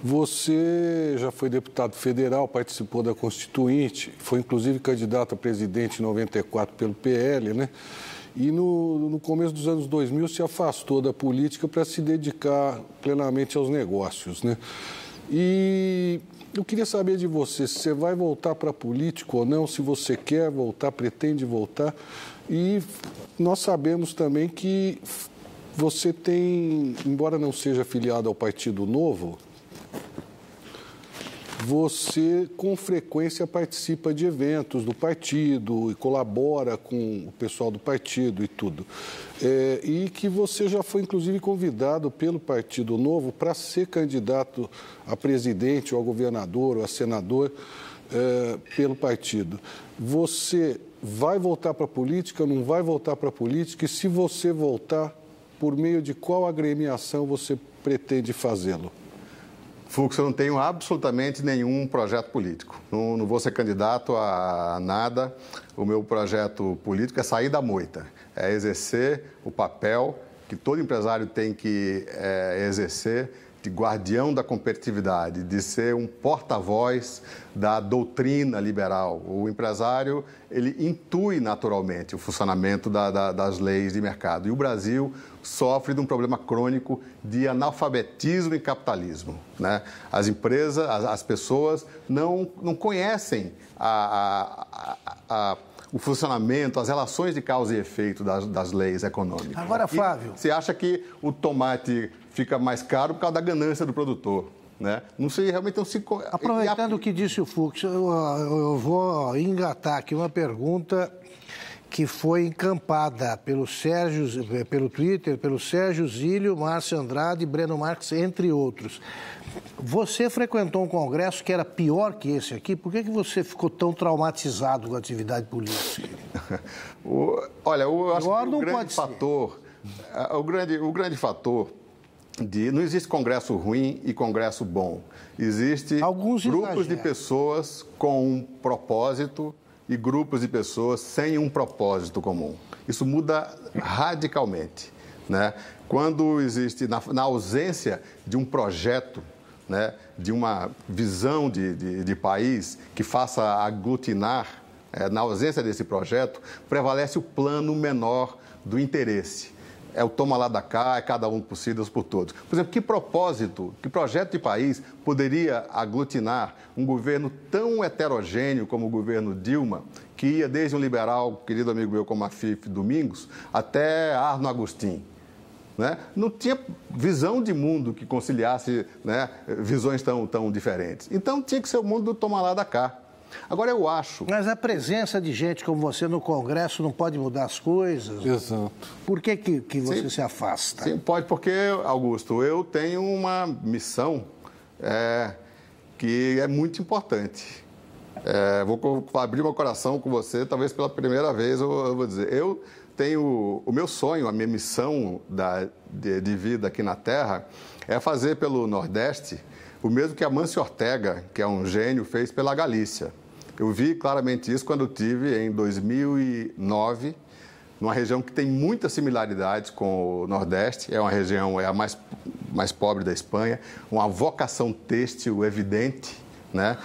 você já foi deputado federal, participou da Constituinte, foi inclusive candidato a presidente em 94 pelo PL, né? E no, no começo dos anos 2000 se afastou da política para se dedicar plenamente aos negócios, né? E eu queria saber de você se você vai voltar para política ou não, se você quer voltar, pretende voltar. E nós sabemos também que você tem, embora não seja filiado ao Partido Novo, você com frequência participa de eventos do partido e colabora com o pessoal do partido e tudo. É, e que você já foi, inclusive, convidado pelo Partido Novo para ser candidato a presidente, ou a governador, ou a senador é, pelo partido. Você vai voltar para a política, não vai voltar para a política? E se você voltar, por meio de qual agremiação você pretende fazê-lo? Fux, eu não tenho absolutamente nenhum projeto político. Não, não, vou ser candidato a nada. O meu projeto político é sair da moita, é exercer o papel que todo empresário tem que é, exercer de guardião da competitividade, de ser um porta-voz da doutrina liberal. O empresário, ele intui naturalmente o funcionamento da, da, das leis de mercado. E o Brasil sofre de um problema crônico de analfabetismo e capitalismo. Né? As empresas, as, as pessoas não, não conhecem a, a, a, o funcionamento, as relações de causa e efeito das, das leis econômicas. Agora, Fábio. você acha que o tomate fica mais caro por causa da ganância do produtor. Né? Não sei, realmente não se. Aproveitando o a... que disse o Fux, eu, eu vou engatar aqui uma pergunta que foi encampada pelo Sérgio, eh, pelo Twitter, pelo Sérgio Zílio, Márcio Andrade, Breno Marques, entre outros. Você frequentou um congresso que era pior que esse aqui? Por que, que você ficou tão traumatizado com a atividade política? o, olha, eu acho pior que o grande fator, o grande, o grande fator de não existe congresso ruim e congresso bom. Existem grupos de pessoas com um propósito e grupos de pessoas sem um propósito comum. Isso muda radicalmente, né? Quando existe na, na ausência de um projeto, né, de uma visão de, de, de país que faça aglutinar, é, na ausência desse projeto, prevalece o plano menor do interesse é o toma lá da cá, é cada um por si, Deus por todos. Por exemplo, que propósito, que projeto de país poderia aglutinar um governo tão heterogêneo como o governo Dilma, que ia desde um liberal, querido amigo meu, como a Fife Domingos, até Arno Agostinho? Né? Não tinha visão de mundo que conciliasse né, visões tão, tão diferentes. Então tinha que ser o mundo do toma lá da cá. Agora, eu acho. Mas a presença de gente como você no Congresso não pode mudar as coisas? Exato. Por que, que, que você sim, se afasta? Sim, pode, porque, Augusto, eu tenho uma missão é, que é muito importante. É, vou abrir meu coração com você, talvez pela primeira vez eu, eu vou dizer. Eu tenho. O meu sonho, a minha missão da, de, de vida aqui na Terra é fazer pelo Nordeste o mesmo que a Mancio Ortega, que é um gênio, fez pela Galícia. Eu vi claramente isso quando tive em 2009 numa região que tem muitas similaridades com o Nordeste, é uma região é a mais, mais pobre da Espanha, uma vocação têxtil evidente, né?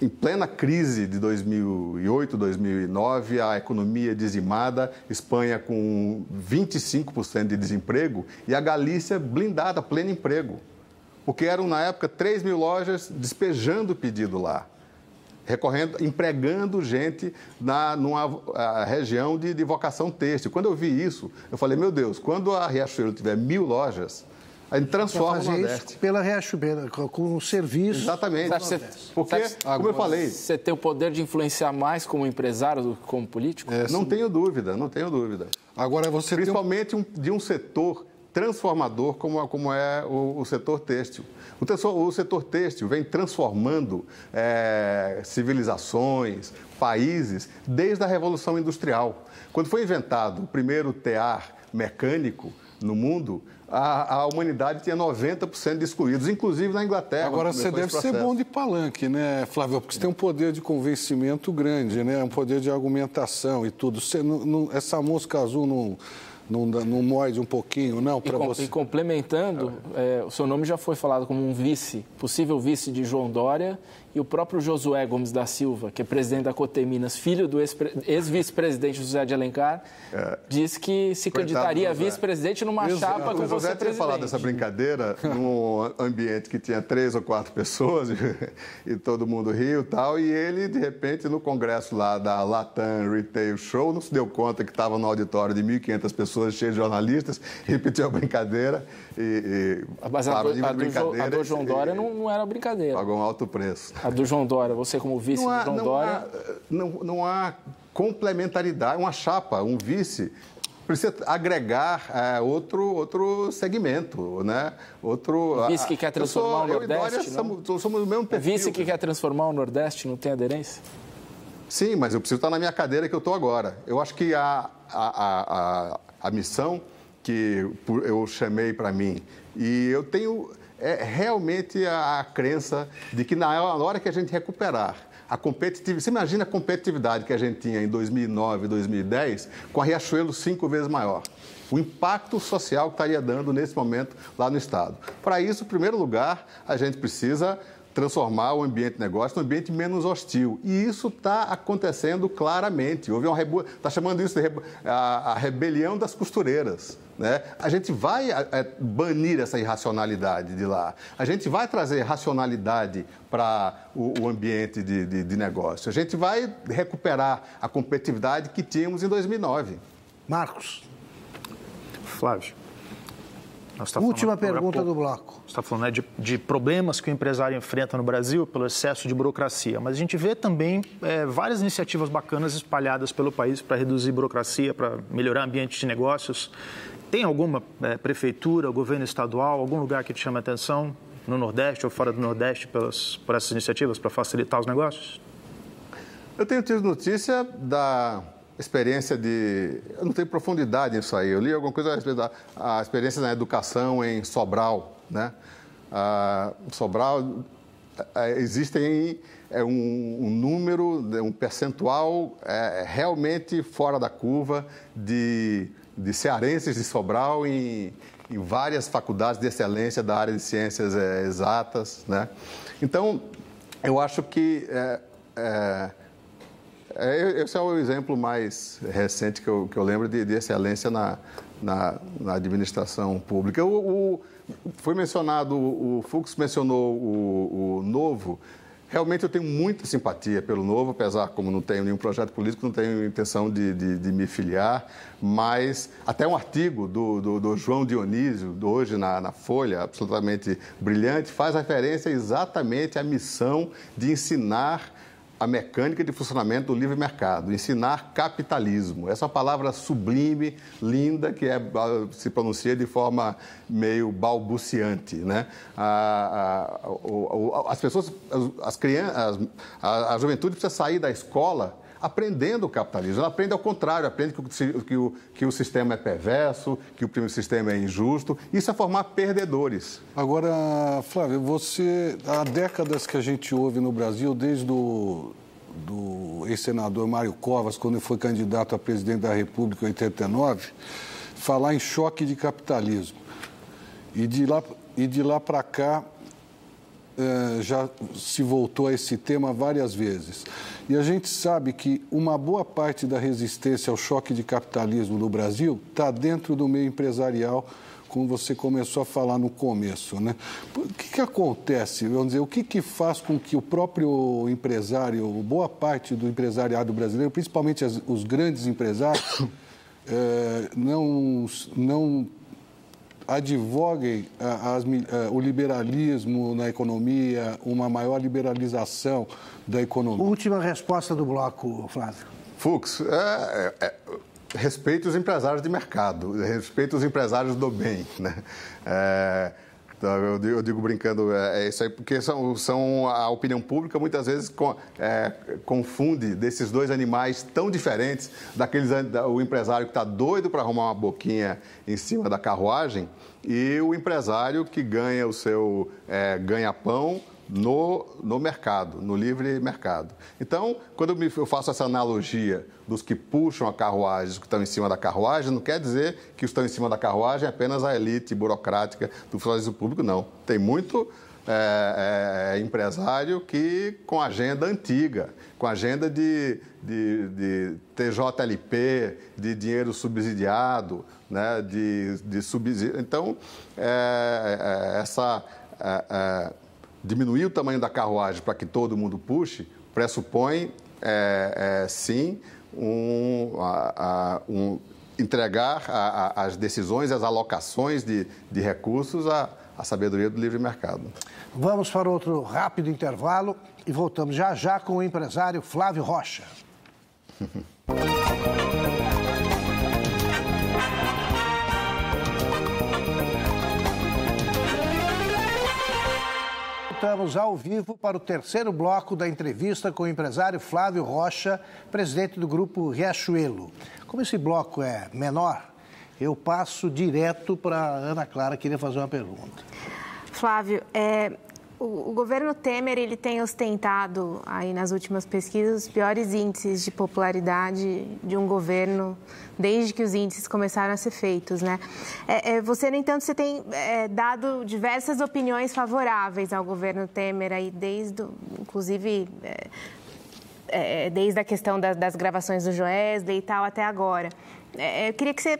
Em plena crise de 2008, 2009, a economia dizimada, Espanha com 25% de desemprego e a Galícia blindada, pleno emprego. Porque eram, na época, 3 mil lojas despejando pedido lá recorrendo, empregando gente na, numa ah, região de, de vocação têxtil. Quando eu vi isso, eu falei, meu Deus, quando a Riachuelo tiver mil lojas, a gente transforma fazer o Nordeste. Isso pela Riachuelo, com o serviço. Exatamente. Você, porque, como eu falei. Você tem o poder de influenciar mais como empresário do que como político? É, não tenho dúvida, não tenho dúvida. Agora você Principalmente um... de um setor transformador como, como é o, o setor têxtil. O, o, setor têxtil vem transformando é, civilizações, países, desde a Revolução Industrial. Quando foi inventado o primeiro tear mecânico no mundo, a, a, humanidade tinha 90% de excluídos, inclusive na Inglaterra. Agora você deve ser bom de palanque, né, Flávio? Porque você tem um poder de convencimento grande, né? Um poder de argumentação e tudo. Você, não, não, essa mosca azul não não, não morde um pouquinho, não, para você. E complementando, é, o seu nome já foi falado como um vice, possível vice de João Dória e o próprio Josué Gomes da Silva, que é presidente da Coteminas, filho do ex-vice-presidente José de Alencar, é. diz que se candidaria candidataria a vice-presidente numa Isso, chapa com você. você tinha falado dessa brincadeira num ambiente que tinha três ou quatro pessoas e todo mundo riu e tal, e ele, de repente, no congresso lá da Latam Retail Show, não se deu conta que estava no auditório de 1.500 pessoas, cheio de jornalistas, repetiu a brincadeira e, e Mas a do, a, do, a do João Dória e, não, não, era brincadeira. Pagou um alto preço. A do João Dória, você como vice não há, do João não Dória... Há, não, não há complementaridade, uma chapa, um vice precisa agregar é, outro, outro segmento, né? Outro. Vice que quer transformar sou, o Nordeste. Somos, somos, o mesmo é perfil. Vice que quer transformar o Nordeste não tem aderência? Sim, mas eu preciso estar na minha cadeira que eu estou agora. Eu acho que a, a, a, a, a missão que eu chamei para mim. E eu tenho é, realmente a, a crença de que na hora que a gente recuperar a competitividade, você imagina a competitividade que a gente tinha em 2009, 2010, com a Riachuelo cinco vezes maior. O impacto social que estaria dando nesse momento lá no Estado. Para isso, em primeiro lugar, a gente precisa transformar o ambiente de negócio num ambiente menos hostil. E isso está acontecendo claramente. Houve uma Está chamando isso de a, a rebelião das costureiras. Né? A gente vai é, é, banir essa irracionalidade de lá. A gente vai trazer racionalidade para o, o, ambiente de, de, de negócio. A gente vai recuperar a competitividade que tínhamos em 2009. Marcos. Flávio. Tá Última pergunta do bloco. Você está falando né, de, de, problemas que o empresário enfrenta no Brasil pelo excesso de burocracia, mas a gente vê também é, várias iniciativas bacanas espalhadas pelo país para reduzir burocracia, para melhorar ambiente de negócios. Tem alguma é, prefeitura, governo estadual, algum lugar que te chama a atenção no Nordeste ou fora do Nordeste pelas, por essas iniciativas para facilitar os negócios? Eu tenho tido notícia da experiência de. Eu não tenho profundidade nisso aí. Eu li alguma coisa a respeito da a experiência na educação em Sobral. Né? Ah, Sobral, é, existem é, um, um, número, é um percentual é, realmente fora da curva de de cearenses de Sobral em, em várias faculdades de excelência da área de ciências é, exatas. Né? Então, eu acho que eh, eh, é, é, esse é o exemplo mais recente que eu, que eu lembro de, de excelência na, na, na, administração pública. O, o foi mencionado, o Fux mencionou o, o Novo. Realmente eu tenho muita simpatia pelo Novo, apesar como não tenho nenhum projeto político, não tenho intenção de, de, de me filiar, mas até um artigo do, do, do João Dionísio, hoje na, na, Folha, absolutamente brilhante, faz referência exatamente à missão de ensinar a mecânica de funcionamento do livre mercado, ensinar capitalismo. Essa palavra sublime, linda, que é, ah, se pronuncia de forma meio balbuciante. Né? A, a, a, as pessoas, as, as crianças, a, a juventude precisa sair da escola aprendendo o capitalismo. Ela aprende ao contrário, aprende que o, que o, que o sistema é perverso, que o primeiro sistema é injusto. Isso é formar perdedores. Agora, Flávio, você. Há décadas que a gente ouve no Brasil, desde o do ex-senador Mário Covas, quando foi candidato a presidente da República em 89, falar em choque de capitalismo. E de lá, e de lá para cá, eh, já se voltou a esse tema várias vezes. E a gente sabe que uma boa parte da resistência ao choque de capitalismo no Brasil está dentro do meio empresarial, como você começou a falar no começo. Né? O que, que acontece? Vamos dizer, o que, que faz com que o próprio empresário, boa parte do empresariado brasileiro, principalmente as, os grandes empresários, eh, não, não advoguem ah, as, ah, o liberalismo na economia, uma maior liberalização da economia? Última resposta do bloco, Flávio. Fux, é, é, é respeito os empresários de mercado, respeito os empresários do bem. Né? É então, eu, digo, eu, digo, brincando, é, é, isso aí, porque são, são a opinião pública muitas vezes com, é, confunde desses dois animais tão diferentes, daqueles da, o empresário que está doido para arrumar uma boquinha em cima da carruagem e o empresário que ganha o seu é, ganha-pão no, no mercado, no livre mercado. Então, quando eu, me, eu faço essa analogia dos que puxam a carruagem, dos que estão em cima da carruagem, não quer dizer que os que estão em cima da carruagem é apenas a elite burocrática do funcionalismo público, não. Tem muito é, é, é empresário que com agenda antiga, com agenda de, de, de TJLP, de dinheiro subsidiado, né, de, de subsídio. Então, é, é, é essa diminuir o tamanho da carruagem para que todo mundo puxe, pressupõe, é, é, sim, um, a, a, um entregar a, as decisões, as alocações de, de recursos à, à sabedoria do livre mercado. Vamos para outro rápido intervalo e voltamos já já com o empresário Flávio Rocha. voltamos ao vivo para o terceiro bloco da entrevista com o empresário Flávio Rocha, presidente do grupo Riachuelo. Como esse bloco é menor, eu passo direto para a Ana Clara, que queria fazer uma pergunta. Flávio, é, o, o, governo Temer ele tem ostentado aí nas últimas pesquisas os piores índices de popularidade de um governo desde que os índices começaram a ser feitos, né? É, é, você, no entanto, você tem é, dado diversas opiniões favoráveis ao governo Temer, aí, desde, inclusive, é, é, desde a questão das, das gravações do Joesley e tal até agora. eu queria que você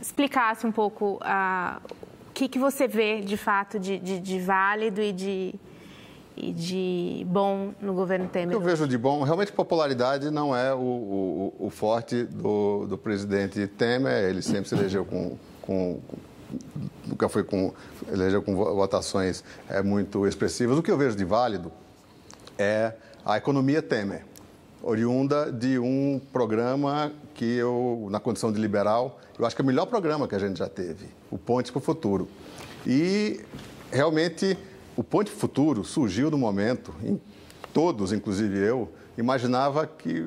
explicasse um pouco a, o que, que você vê, de fato, de, de, de válido e de e de bom no governo Temer? Eu vejo de bom. Realmente, popularidade não é o, o, o forte do, do presidente Temer. Ele sempre se elegeu com, com, com nunca foi com elegeu com votações é, muito expressivas. O que eu vejo de válido é a economia Temer, oriunda de um programa que eu, na condição de liberal, eu acho que é o melhor programa que a gente já teve, o Ponte para o Futuro. E realmente o Ponte Futuro surgiu no momento em todos, inclusive eu, imaginava que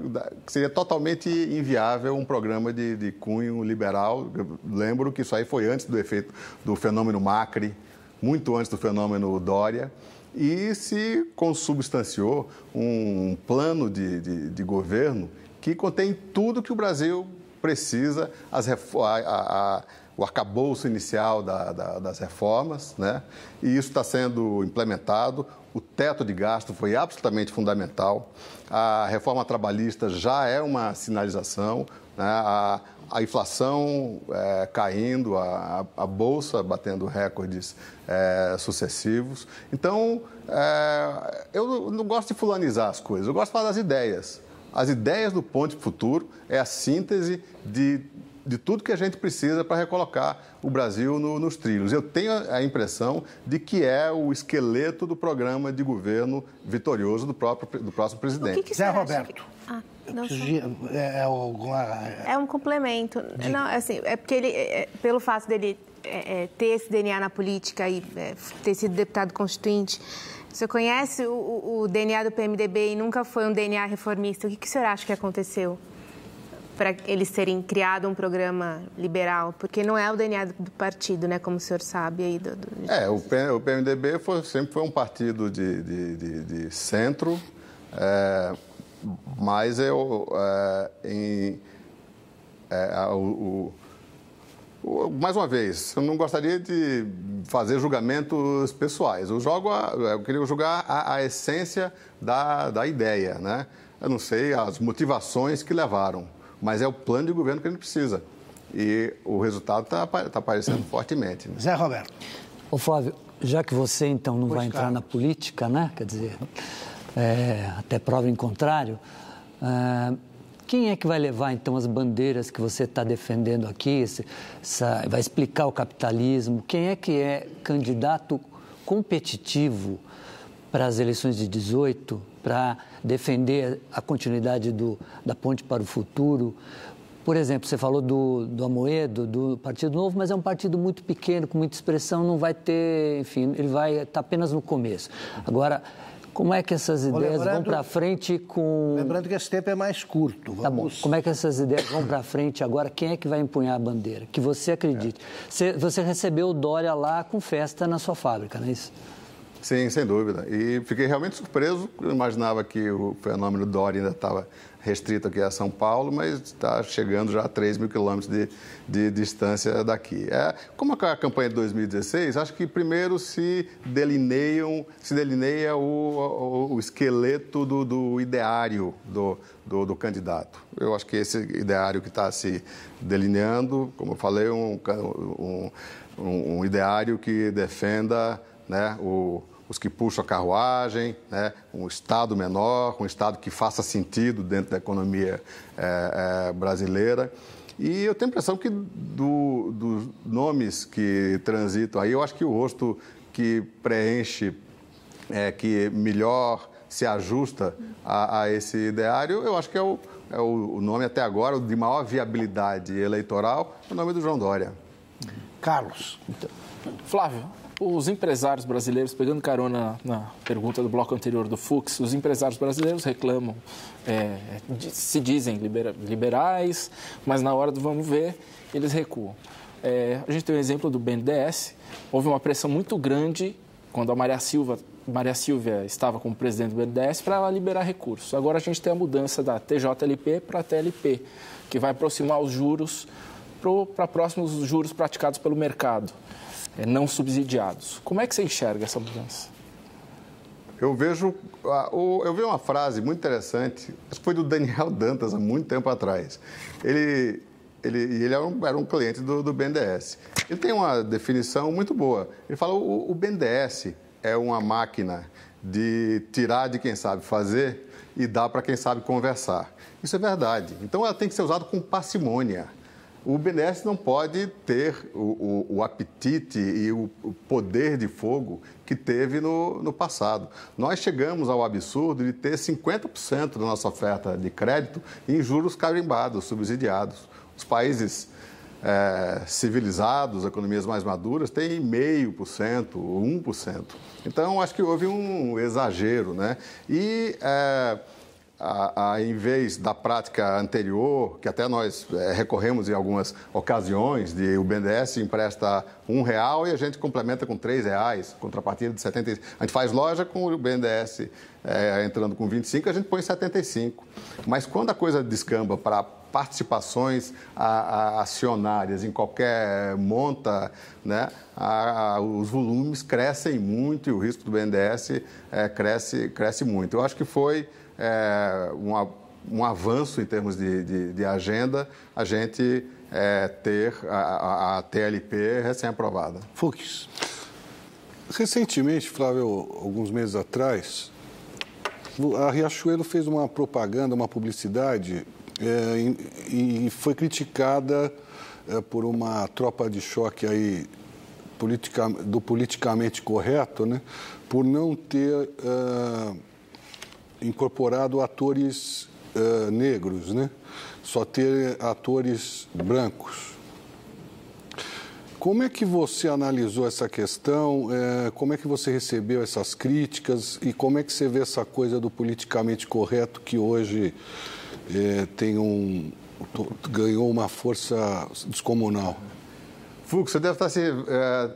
seria totalmente inviável um programa de, de cunho liberal. Eu lembro que isso aí foi antes do efeito do fenômeno Macri, muito antes do fenômeno Dória, e se consubstanciou um plano de, de, de governo que contém tudo que o Brasil precisa, as, a, o arcabouço inicial da, da, das reformas, né? e isso está sendo implementado. O teto de gasto foi absolutamente fundamental. A reforma trabalhista já é uma sinalização. Né? A, a inflação é, caindo, a, a, bolsa batendo recordes é, sucessivos. Então, é, eu não gosto de fulanizar as coisas, eu gosto de falar das ideias. As ideias do Ponte Futuro é a síntese de de tudo que a gente precisa para recolocar o Brasil no, nos trilhos. Eu tenho a impressão de que é o esqueleto do programa de governo vitorioso do, próprio, do próximo presidente. O que que Zé Roberto. Que... Ah, é é, é, é um complemento. De... Não, assim, é porque ele, é, pelo fato dele é, é ter esse DNA na política e ter sido deputado constituinte, você conhece o, o, DNA do PMDB e nunca foi um DNA reformista. O que, que o senhor acha que aconteceu? para eles terem criado um programa liberal, porque não é o DNA do partido, né, como o senhor sabe aí. Do, do... É, o, PMDB foi, sempre foi um partido de, de, de, de centro, é, mas eu, é, em, é, o, o, mais uma vez, eu não gostaria de fazer julgamentos pessoais. Eu, jogo a, eu queria julgar a, a essência da, da ideia, né? Eu não sei as motivações que levaram mas é o plano de governo que a gente precisa. E o resultado está tá aparecendo fortemente. Né? Zé Roberto. Ô Flávio, já que você então não pois vai entrar cara. na política, né? Quer dizer, é, até prova em contrário, é, quem é que vai levar então as bandeiras que você está defendendo aqui? Esse, essa, vai explicar o capitalismo? Quem é que é candidato competitivo para as eleições de 18? para defender a continuidade do, da Ponte para o Futuro. Por exemplo, você falou do, do Amoedo, do Partido Novo, mas é um partido muito pequeno, com muita expressão, não vai ter, enfim, ele vai estar tá apenas no começo. Agora, como é que essas ideias vão para frente com. Lembrando que esse tempo é mais curto. Vamos... Tá bom. Como é que essas ideias vão para frente agora? Quem é que vai empunhar a bandeira? Que você acredite. É. Você, você recebeu o Dória lá com festa na sua fábrica, não é isso? Sim, sem dúvida. E fiquei realmente surpreso. Eu imaginava que o fenômeno Dória ainda estava restrito aqui a São Paulo, mas está chegando já a 3 mil quilômetros de, de distância daqui. É, como a campanha de 2016, acho que primeiro se, delineiam, se delineia o, o, o esqueleto do, do ideário do, do, do, candidato. Eu acho que esse ideário que está se delineando, como eu falei, um, um, um ideário que defenda né, o os que puxam a carruagem, né? um Estado menor, um Estado que faça sentido dentro da economia é, é, brasileira. E eu tenho a impressão que do, dos nomes que transitam aí, eu acho que o rosto que preenche, é, que melhor se ajusta a, a esse ideário, eu acho que é o, é o nome até agora, o de maior viabilidade eleitoral, é o nome do João Dória. Carlos. Então, Flávio, os empresários brasileiros, pegando carona na pergunta do bloco anterior do Fux, os empresários brasileiros reclamam, é, se dizem liberais, mas na hora do vamos ver, eles recuam. É, a gente tem o um exemplo do BNDES, houve uma pressão muito grande quando a Maria Silva Maria Silvia estava como presidente do BNDES para ela liberar recursos. Agora a gente tem a mudança da TJLP para a TLP, que vai aproximar os juros para próximos juros praticados pelo mercado. É, não subsidiados. Como é que você enxerga essa mudança? Eu vejo, ah, eu vi uma frase muito interessante, acho que foi do Daniel Dantas há muito tempo atrás. Ele, ele, ele era, um, era um cliente do, do BNDES. Ele tem uma definição muito boa. Ele fala: o, o BNDES é uma máquina de tirar de quem sabe fazer e dar para quem sabe conversar. Isso é verdade. Então ela tem que ser usada com parcimônia o BNDES não pode ter o, o, o apetite e o, o, poder de fogo que teve no, no passado. Nós chegamos ao absurdo de ter 50% da nossa oferta de crédito em juros carimbados, subsidiados. Os países é, civilizados, economias mais maduras, têm 0,5%, 1%. Então, acho que houve um exagero. Né? E. É, a, a, em vez da prática anterior, que até nós é, recorremos em algumas ocasiões, de o BNDES empresta um real e a gente complementa com três reais, contrapartida de 70. A gente faz loja com o BNDES é, eh, entrando com 25, a gente põe 75. Mas quando a coisa descamba para participações a, a, acionárias em qualquer monta, né, a, os volumes crescem muito e o risco do BNDES é, eh, cresce, cresce muito. Eu acho que foi é, uma, um avanço em termos de, de, de agenda a gente é, ter a, a, a TLP recém-aprovada. Fux. Recentemente, Flávio, alguns meses atrás, a Riachuelo fez uma propaganda, uma publicidade é, e, e, foi criticada é, por uma tropa de choque aí politica, do politicamente correto, né, por não ter é, incorporado atores uh, negros, né? Só ter atores brancos. Como é que você analisou essa questão? Eh, como é que você recebeu essas críticas? E como é que você vê essa coisa do politicamente correto que hoje eh, tem um, ganhou uma força descomunal? Fulco, você deve estar se, é, estar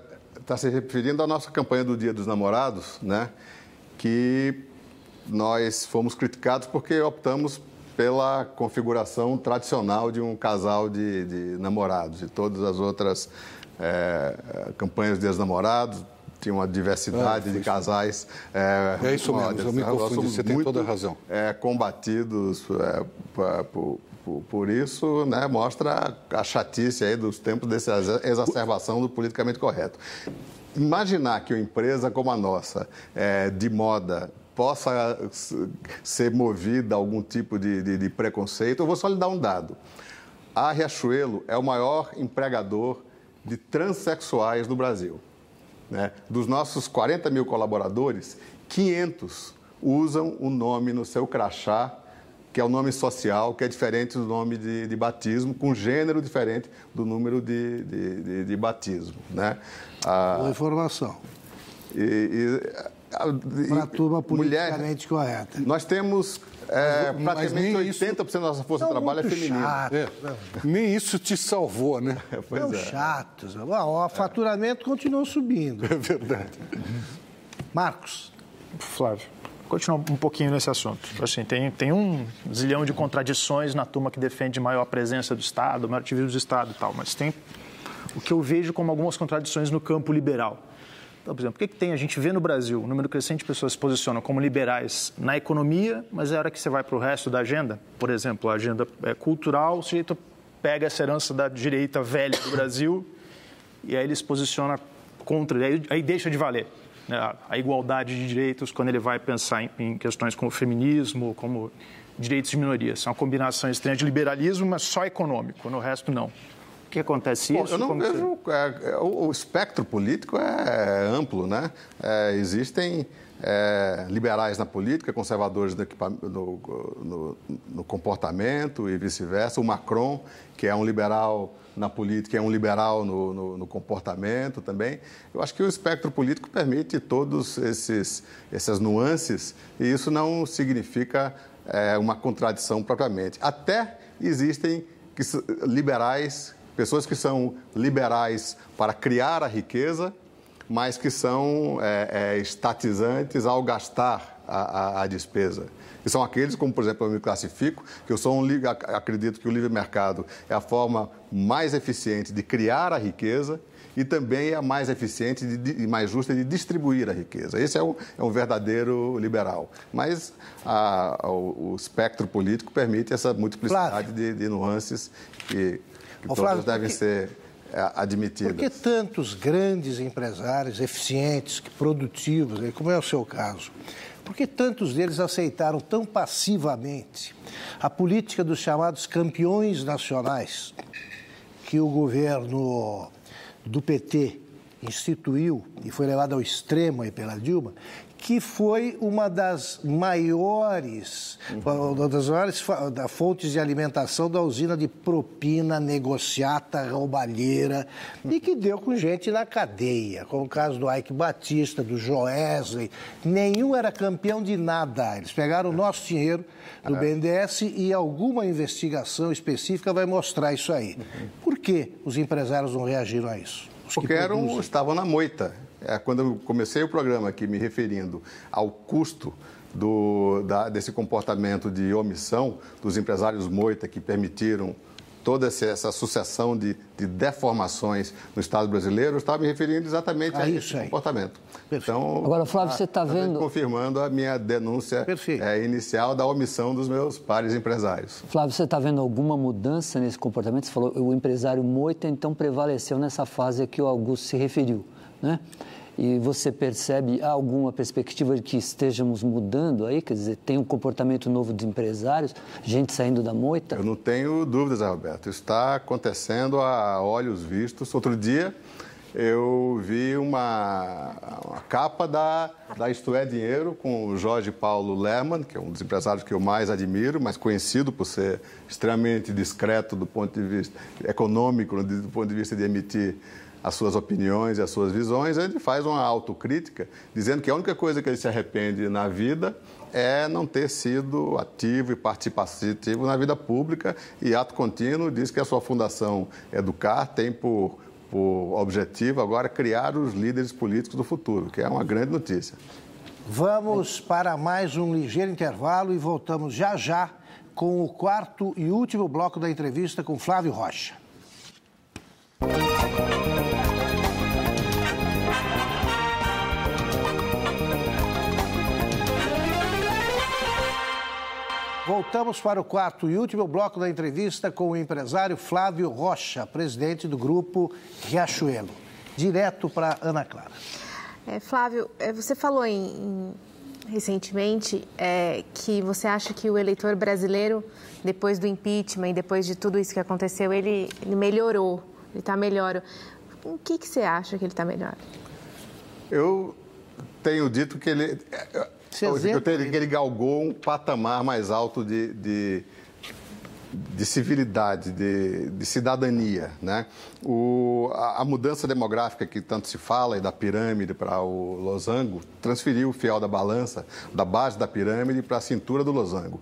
tá se referindo à nossa campanha do Dia dos Namorados, né? Que nós fomos criticados porque optamos pela configuração tradicional de um casal de, de namorados. E todas as outras é, campanhas de ex namorados tinha uma diversidade ah, de casais. É, é isso mesmo, eu me confundi, você tem toda a razão. É, combatidos é, por, por, por, isso, né, mostra a chatice aí dos tempos dessa exacerbação do politicamente correto. Imaginar que uma empresa como a nossa, é, de moda, possa ser movida a algum tipo de, de, de preconceito. Eu vou só lhe dar um dado. A Riachuelo é o maior empregador de transexuais no Brasil. Né? Dos nossos 40 mil colaboradores, 500 usam o nome no seu crachá, que é o nome social, que é diferente do nome de, de batismo, com gênero diferente do número de, de, de batismo. Né? A... Boa informação. E, e ah, Para a turma politicamente mulher, correta. Nós temos é, praticamente 80% da nossa força de trabalho é feminina. É. Nem isso te salvou, né? É, pois Não é. chatos. O faturamento é. continuou subindo. É verdade. Marcos. Flávio continuar um pouquinho nesse assunto. Assim, tem, tem um zilhão de contradições na turma que defende maior presença do Estado, maior ativismo do Estado e tal, mas tem o que eu vejo como algumas contradições no campo liberal. Então, por exemplo, o que, que tem? A gente vê no Brasil o número crescente de pessoas se posicionam como liberais na economia, mas é hora que você vai para o resto da agenda, por exemplo, a agenda é cultural, o sujeito pega essa herança da direita velha do Brasil e aí ele se posiciona contra, aí, aí deixa de valer né, a igualdade de direitos quando ele vai pensar em, em questões como feminismo, como direitos de minorias. É uma combinação estranha de liberalismo, mas só econômico, no resto não que acontece Bom, isso? Eu não vejo. É, é, o, o, espectro político é, é amplo, né? É, existem é, liberais na política, conservadores no, no, no comportamento e vice-versa. O Macron, que é um liberal na política, é um liberal no, no, no, comportamento também. Eu acho que o espectro político permite todos esses essas nuances e isso não significa é, uma contradição propriamente. Até existem liberais pessoas que são liberais para criar a riqueza, mas que são é, é, estatizantes ao gastar a, a, a, despesa. E são aqueles, como por exemplo eu me classifico, que eu sou um, acredito que o livre mercado é a forma mais eficiente de criar a riqueza e também é a mais eficiente e mais justa de distribuir a riqueza. Esse é um, é um verdadeiro liberal. Mas a, o, o, espectro político permite essa multiplicidade claro. de, de nuances que que Ô, devem que... ser é, admitidas. Por que tantos grandes empresários eficientes, produtivos, como é o seu caso, por que tantos deles aceitaram tão passivamente a política dos chamados campeões nacionais que o governo do PT instituiu e foi levado ao extremo aí pela Dilma, que foi uma das maiores, uma das maiores fontes de alimentação da usina de propina, negociata, roubalheira, e que deu com gente na cadeia, como o caso do Ike Batista, do Joesley. Nenhum era campeão de nada. Eles pegaram o nosso dinheiro do uhum. É. BNDES e alguma investigação específica vai mostrar isso aí. Uhum. Por que os empresários não reagiram a isso? Porque eram, estavam na moita é, quando eu comecei o programa aqui me referindo ao custo do, da, desse comportamento de omissão dos empresários moita que permitiram toda essa sucessão de, de, deformações no Estado brasileiro, eu estava me referindo exatamente ah, a, a esse aí. comportamento. Então, Agora, Flávio, a, tá você está tá vendo... Confirmando a minha denúncia é, inicial da omissão dos meus pares empresários. Flávio, você está vendo alguma mudança nesse comportamento? Você falou o empresário moita, então prevaleceu nessa fase a que o Augusto se referiu, né? e você percebe alguma perspectiva de que estejamos mudando aí? Quer dizer, tem um comportamento novo dos empresários, gente saindo da moita? Eu não tenho dúvidas, Roberto. Está acontecendo a olhos vistos. Outro dia eu vi uma, uma capa da, da Isto é Dinheiro com o Jorge Paulo Lerman, que é um dos empresários que eu mais admiro, mais conhecido por ser extremamente discreto do ponto de vista econômico, do ponto de vista de emitir as suas opiniões e as suas visões, ele faz uma autocrítica, dizendo que a única coisa que ele se arrepende na vida é não ter sido ativo e participativo na vida pública. E ato contínuo diz que a sua fundação Educar é tem por, por objetivo agora criar os líderes políticos do futuro, que é uma grande notícia. Vamos para mais um ligeiro intervalo e voltamos já já com o quarto e último bloco da entrevista com Flávio Rocha. Voltamos para o quarto e último bloco da entrevista com o empresário Flávio Rocha, presidente do grupo Riachuelo. Direto para Ana Clara. É, Flávio, é, você falou em, em recentemente é, que você acha que o eleitor brasileiro, depois do impeachment e depois de tudo isso que aconteceu, ele, ele melhorou, ele está melhor. O que, que você acha que ele está melhor? Eu tenho dito que ele. Eu tenho que ele galgou um patamar mais alto de, de, de civilidade, de, de, cidadania. Né? O, a, a, mudança demográfica que tanto se fala, e da pirâmide para o losango, transferiu o fiel da balança da base da pirâmide para a cintura do losango.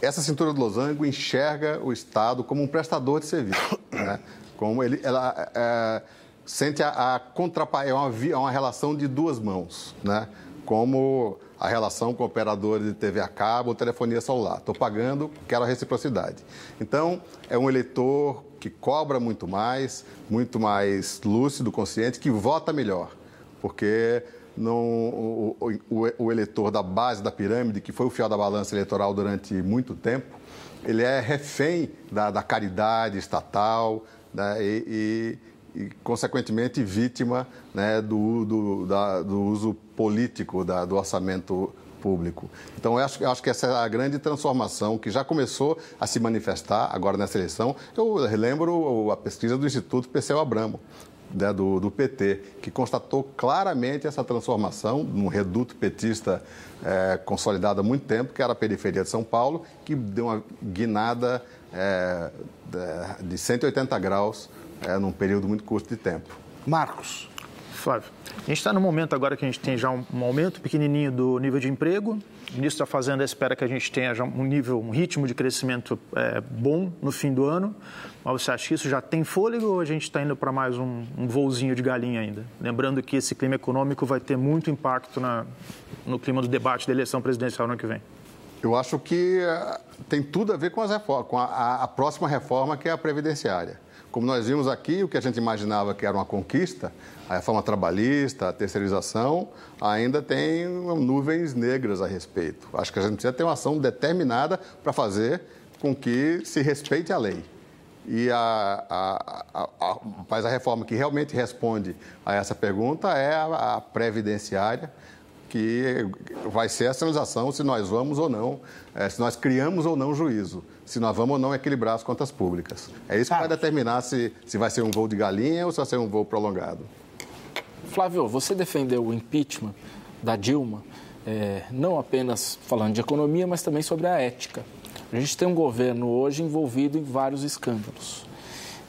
Essa cintura do losango enxerga o Estado como um prestador de serviço. Né? Como ele, ela é, sente a, a contrapa... é uma, é uma relação de duas mãos, né? Como a relação com operadores de TV a cabo ou telefonia celular. Estou pagando, quero a reciprocidade. Então, é um eleitor que cobra muito mais, muito mais lúcido, consciente, que vota melhor. Porque não, o, o, o, eleitor da base da pirâmide, que foi o fiel da balança eleitoral durante muito tempo, ele é refém da, da caridade estatal da né, e, e e, consequentemente, vítima né, do, do, da, do, uso político da, do orçamento público. Então, eu acho, eu acho, que essa é a grande transformação que já começou a se manifestar agora nessa eleição. Eu relembro a pesquisa do Instituto Perseu Abramo. Né, do, do, PT, que constatou claramente essa transformação num reduto petista é, consolidado há muito tempo, que era a periferia de São Paulo, que deu uma guinada é, de 180 graus é, num período muito curto de tempo. Marcos. Flávio, a gente está no momento agora que a gente tem já um, um aumento pequenininho do nível de emprego. O ministro da Fazenda espera que a gente tenha já um nível, um ritmo de crescimento é, bom no fim do ano. Mas você acha que isso já tem fôlego ou a gente está indo para mais um, um voozinho de galinha ainda? Lembrando que esse clima econômico vai ter muito impacto na, no clima do debate da eleição presidencial no ano que vem. Eu acho que é, tem tudo a ver com, as reformas, com a, a, a próxima reforma, que é a previdenciária. Como nós vimos aqui, o que a gente imaginava que era uma conquista, a reforma trabalhista, a terceirização, ainda tem nuvens negras a respeito. Acho que a gente precisa ter uma ação determinada para fazer com que se respeite a lei. E a, a, a, a, mas a reforma que realmente responde a essa pergunta é a, a previdenciária, que vai ser a sinalização se nós vamos ou não, eh, se nós criamos ou não juízo se nós vamos ou não equilibrar as contas públicas. É isso que vai tá. determinar se, se vai ser um voo de galinha ou se vai ser um voo prolongado. Flávio, você defendeu o impeachment da Dilma, é, não apenas falando de economia, mas também sobre a ética. A gente tem um governo hoje envolvido em vários escândalos.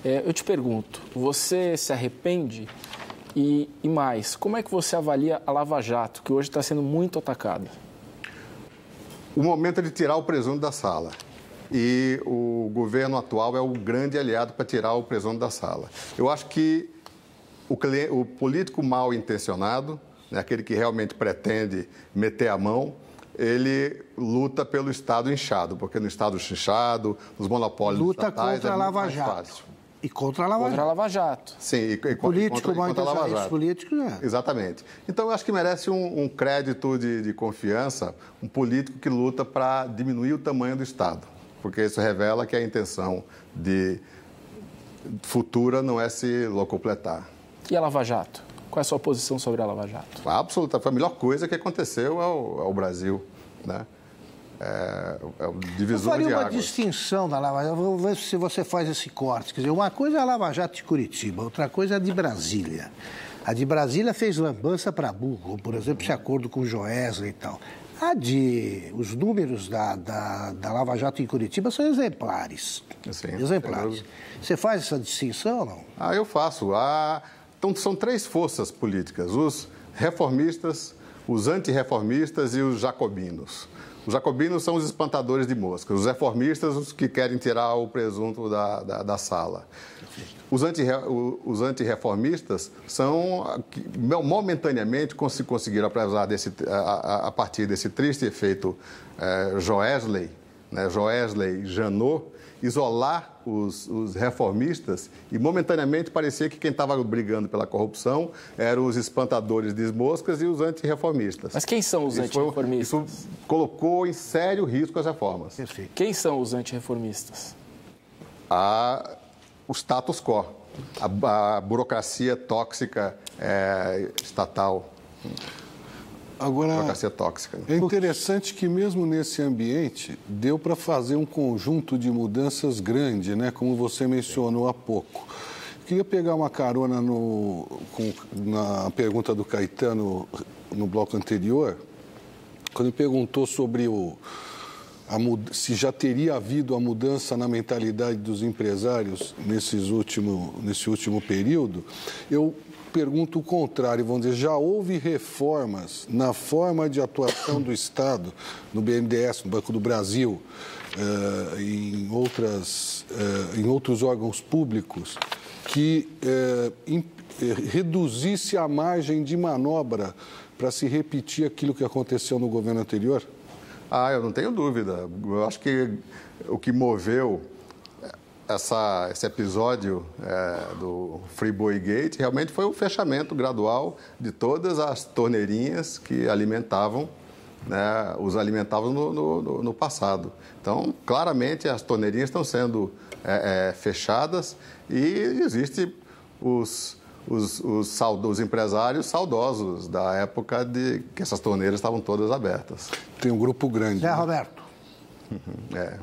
É, eu te pergunto, você se arrepende? E, e mais, como é que você avalia a Lava Jato, que hoje está sendo muito atacada? O momento é de tirar o presunto da sala e o governo atual é o grande aliado para tirar o presunto da sala. Eu acho que o, cliente, o político mal intencionado, né, aquele que realmente pretende meter a mão, ele luta pelo Estado inchado, porque no Estado inchado, nos monopólios luta estatais, é contra é a Lava Jato. E contra a Lava contra Jato. Lava Jato. Sim, e, e político, contra, e contra a Lava Jato. Político, né? Exatamente. Então, eu acho que merece um, um crédito de, de confiança um político que luta para diminuir o tamanho do Estado porque isso revela que a intenção de futura não é se locupletar. E a Lava Jato? Qual é a sua posição sobre a Lava Jato? A absoluta, foi a melhor coisa que aconteceu ao, ao Brasil, né? É, é um divisor Eu faria de uma águas. distinção da Lava Jato, vou ver se você faz esse corte. Quer dizer, uma coisa é a Lava Jato de Curitiba, outra coisa é a de Brasília. A de Brasília fez lambança para burro, por exemplo, esse acordo com o Joesley e tal verdade, tá os números da, da, da Lava Jato em Curitiba são exemplares. Sim, é exemplares. Você faz essa distinção ou não? Ah, eu faço. Ah, então, são três forças políticas: os reformistas, os antirreformistas e os jacobinos. Os jacobinos são os espantadores de moscas, os reformistas, os que querem tirar o presunto da, da, da sala. Os, anti, os antirreformistas são, momentaneamente, conseguiram, apesar desse, a, a, a partir desse triste efeito é, Joesley, né, Joesley Janot, isolar os, os, reformistas e momentaneamente parecia que quem estava brigando pela corrupção eram os espantadores de moscas e os antirreformistas. Mas quem são os isso antirreformistas? Foi, isso colocou em sério risco as reformas. Perfeito. Quem são os antirreformistas? A, o status quo, a, a burocracia tóxica é, estatal. Agora, para ser tóxica. Né? É interessante que mesmo nesse ambiente deu para fazer um conjunto de mudanças grande, né? Como você mencionou há pouco. Queria pegar uma carona no, com, na pergunta do Caetano no bloco anterior, quando ele perguntou sobre o, a, se já teria havido a mudança na mentalidade dos empresários nesses último, nesse último período, eu pergunto o contrário, vamos dizer, já houve reformas na forma de atuação do Estado, no BNDES, no Banco do Brasil, uh, em, outras, uh, em outros órgãos públicos, que uh, reduzisse a margem de manobra para se repetir aquilo que aconteceu no governo anterior? Ah, eu não tenho dúvida. Eu acho que o que moveu essa, esse episódio é, do Freeboy Gate realmente foi o um fechamento gradual de todas as torneirinhas que alimentavam, né, os alimentavam no, no, no, passado. Então, claramente, as torneirinhas estão sendo é, é, fechadas e existem os, os, os, os, empresários saudosos da época de que essas torneiras estavam todas abertas. Tem um grupo grande. É, né? Roberto. Uhum, é.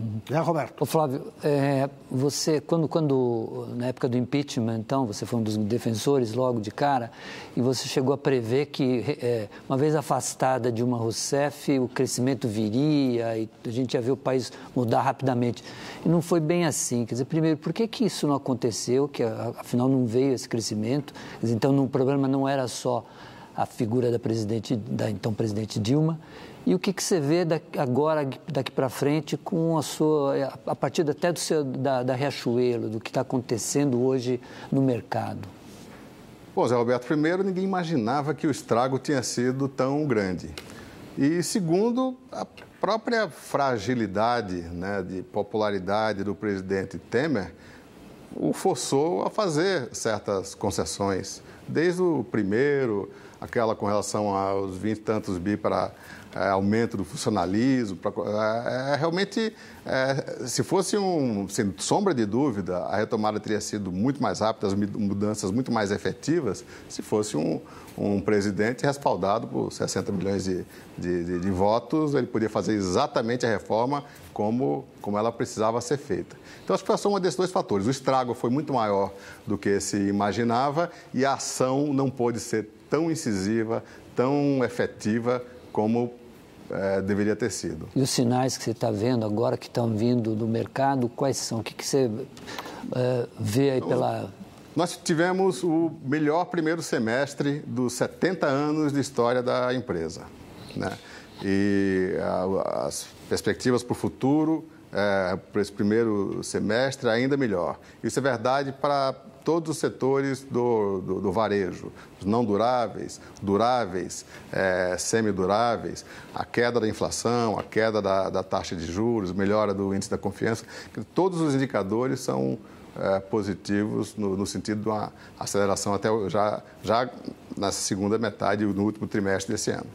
Uhum. É, Roberto? Ô, Flávio, é, você, quando, quando, na época do impeachment, então, você foi um dos defensores logo de cara, e você chegou a prever que, é, uma vez afastada Dilma Rousseff, o crescimento viria e a gente ia ver o país mudar rapidamente. E não foi bem assim. Quer dizer, primeiro, por que, que isso não aconteceu, que afinal não veio esse crescimento? Dizer, então, o problema não era só a figura da, presidente, da então presidente Dilma, e o que, que você vê daqui, agora, daqui para frente, com a sua. a partir até do seu, da, da Riachuelo, do que está acontecendo hoje no mercado? Bom, Zé Roberto, primeiro, ninguém imaginava que o estrago tinha sido tão grande. E segundo, a própria fragilidade né, de popularidade do presidente Temer o forçou a fazer certas concessões, desde o primeiro aquela com relação aos 20 e tantos bi para é, aumento do funcionalismo. Pra, é, é, realmente, é, se fosse um, sem sombra de dúvida, a retomada teria sido muito mais rápida, as mudanças muito mais efetivas, se fosse um, um presidente respaldado por 60 milhões de, de, de, de votos, ele podia fazer exatamente a reforma como, como ela precisava ser feita. Então, acho que foi só um desses dois fatores. O estrago foi muito maior do que se imaginava e a ação não pôde ser tão incisiva, tão efetiva como é, deveria ter sido. E os sinais que você está vendo agora, que estão vindo do mercado, quais são? O que, que você é, vê aí pela. Nós tivemos o melhor primeiro semestre dos 70 anos de história da empresa. Né? E a, as perspectivas para o futuro, é, eh, para esse primeiro semestre, ainda melhor. Isso é verdade para todos os setores do, do, do varejo, os não duráveis, duráveis, é, semiduráveis, a queda da inflação, a queda da, da taxa de juros, melhora do índice da confiança, todos os indicadores são é, positivos no, no, sentido de uma aceleração até já, já na segunda metade, no último trimestre desse ano.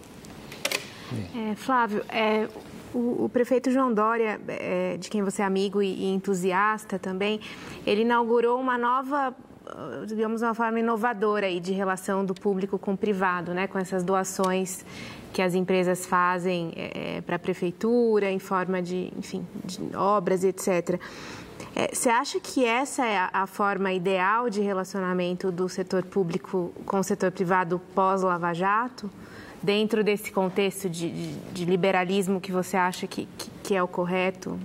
É, Flávio, é, o, o prefeito João Dória, é, de quem você é amigo e, e entusiasta também, ele inaugurou uma nova ah, digamos, uma forma inovadora aí de relação do público com o privado, né? Com essas doações que as empresas fazem é, é para a prefeitura, em forma de, enfim, de obras, etc. É, você é, acha que essa é a, a forma ideal de relacionamento do setor público com o setor privado pós-Lava Jato? dentro desse contexto de, de, de liberalismo que você acha que, que, que é o correto?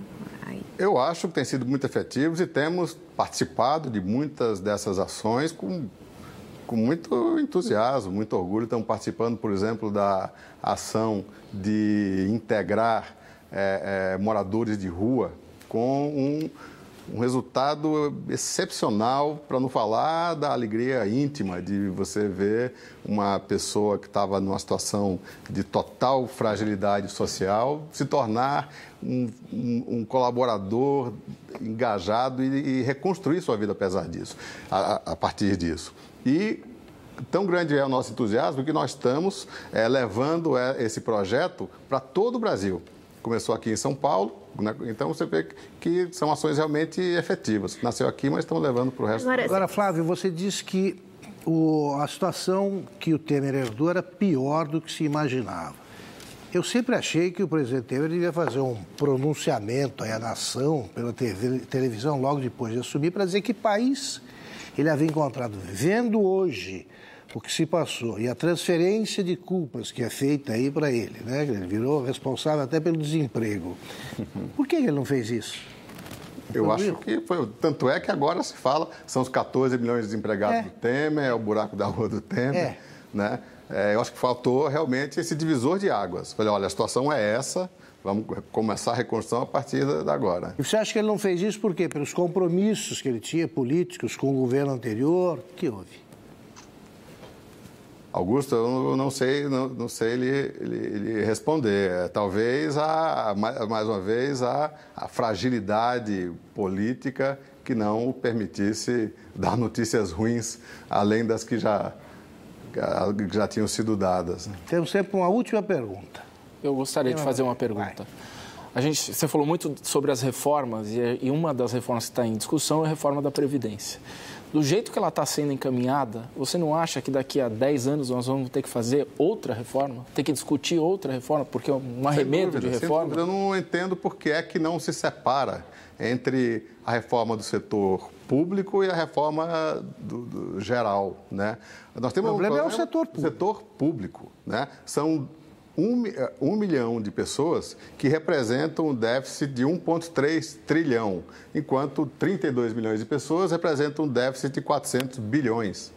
Eu acho que tem sido muito efetivos e temos participado de muitas dessas ações com, com muito entusiasmo, muito orgulho. Estamos participando, por exemplo, da ação de integrar é, é, moradores de rua com um um resultado excepcional, para não falar da alegria íntima de você ver uma pessoa que estava numa situação de total fragilidade social se tornar um, um, um colaborador engajado e, e, reconstruir sua vida apesar disso, a, a partir disso. E tão grande é o nosso entusiasmo que nós estamos é, levando eh, esse projeto para todo o Brasil começou aqui em São Paulo, né? então você vê que são ações realmente efetivas. Nasceu aqui, mas estão levando para o resto. Agora, Agora, Flávio, você diz que o, a situação que o Temer herdou era pior do que se imaginava. Eu sempre achei que o presidente Temer devia fazer um pronunciamento à nação pela TV, televisão logo depois de assumir para dizer que país ele havia encontrado, vendo hoje o que se passou e a transferência de culpas que é feita aí para ele, né? Ele virou responsável até pelo desemprego. Por que ele não fez isso? Eu acho erro. que foi. Tanto é que agora se fala, são os 14 milhões de desempregados é. do Temer, é o buraco da rua do Temer. É. Né? É, eu acho que faltou realmente esse divisor de águas. Falei, olha, a situação é essa, vamos começar a reconstrução a partir da agora. E você acha que ele não fez isso por quê? Pelos compromissos que ele tinha políticos com o governo anterior? que houve? Augusto, eu não sei, não, não sei ele, ele, ele, responder. É, talvez, a, mais uma vez, a, a, fragilidade política que não o permitisse dar notícias ruins, além das que já, que já tinham sido dadas. Né? Temos sempre uma última pergunta. Eu gostaria de fazer uma pergunta. A gente, você falou muito sobre as reformas, e uma das reformas que está em discussão é a reforma da Previdência do jeito que ela está sendo encaminhada, você não acha que daqui a 10 anos nós vamos ter que fazer outra reforma? Ter que discutir outra reforma, porque é um arremedo dúvida, de reforma? Dúvida, eu não entendo por que é que não se separa entre a reforma do setor público e a reforma do, do geral, né? Nós temos o problema, um problema é o setor público. Setor público, né? São um, eh, um milhão de pessoas que representam um déficit de 1,3 trilhão, enquanto 32 milhões de pessoas representam um déficit de 400 bilhões.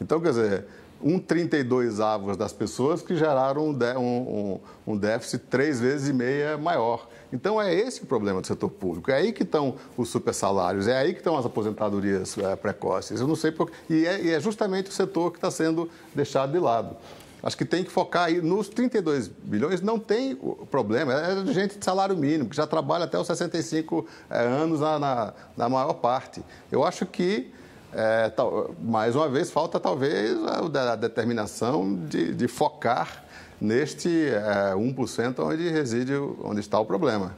Então, quer dizer, um 32 avos das pessoas que geraram um, um, um, déficit três vezes e meia maior. Então é esse o problema do setor público. É aí que estão os supersalários, é aí que estão as aposentadorias é, precoces. Eu não sei por... e, é, e é justamente o setor que está sendo deixado de lado. Acho que tem que focar aí nos 32 bilhões, não tem problema, é gente de salário mínimo, que já trabalha até os 65 é, eh, anos na, na, na, maior parte. Eu acho que, é, tal, mais uma vez, falta talvez a, a determinação de, de, focar neste é, eh, 1% onde reside, onde está o problema.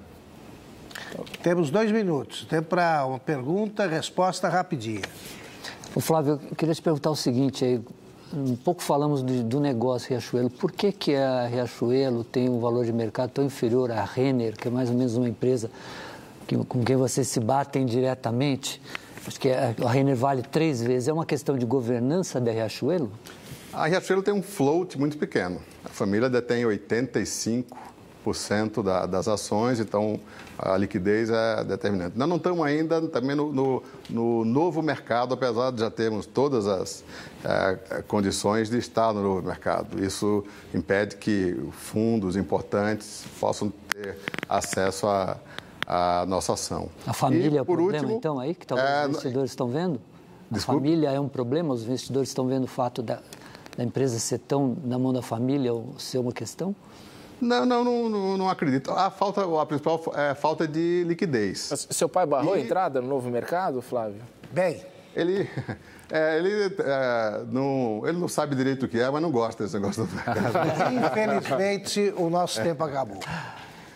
Temos dois minutos, tempo para uma pergunta, resposta rapidinha. O Flávio, eu queria te perguntar o seguinte aí, um pouco falamos de, do negócio Riachuelo. Por que, que a Riachuelo tem um valor de mercado tão inferior à Renner, que é mais ou menos uma empresa que, com quem vocês se batem diretamente? Acho que a, a Renner vale três vezes. É uma questão de governança da Riachuelo? A Riachuelo tem um float muito pequeno. A família detém 85% da, das ações, então a liquidez é determinante. Nós não estamos ainda também no, no, no novo mercado, apesar de já termos todas as é, condições de estar no novo mercado. Isso impede que fundos importantes possam ter acesso à, a nossa ação. A família e, é o problema, último, então, aí, que talvez é... os investidores estão vendo? A família é um problema? Os investidores estão vendo o fato da, da empresa ser tão na mão da família ou ser uma questão? Não, não, não, não, acredito. A falta, a principal é a falta de liquidez. Seu pai barrou e... a entrada no novo mercado, Flávio? Bem, ele, é, ele, é, não, ele não sabe direito o que é, mas não gosta desse negócio do mercado. Infelizmente, o nosso tempo acabou.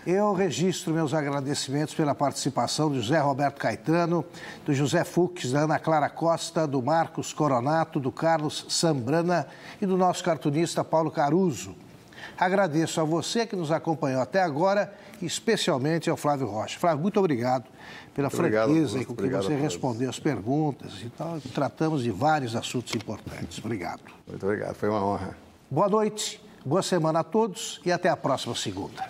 Eu registro meus agradecimentos pela participação do José Roberto Caetano, do José Fux, da Ana Clara Costa, do Marcos Coronato, do Carlos Sambrana e do nosso cartunista Paulo Caruso. Agradeço a você que nos acompanhou até agora, especialmente ao Flávio Rocha. Flávio, muito obrigado pela franqueza e com que você respondeu as perguntas e tal. Tratamos de vários assuntos importantes. Obrigado. Muito obrigado, foi uma honra. Boa noite, boa semana a todos e até a próxima segunda.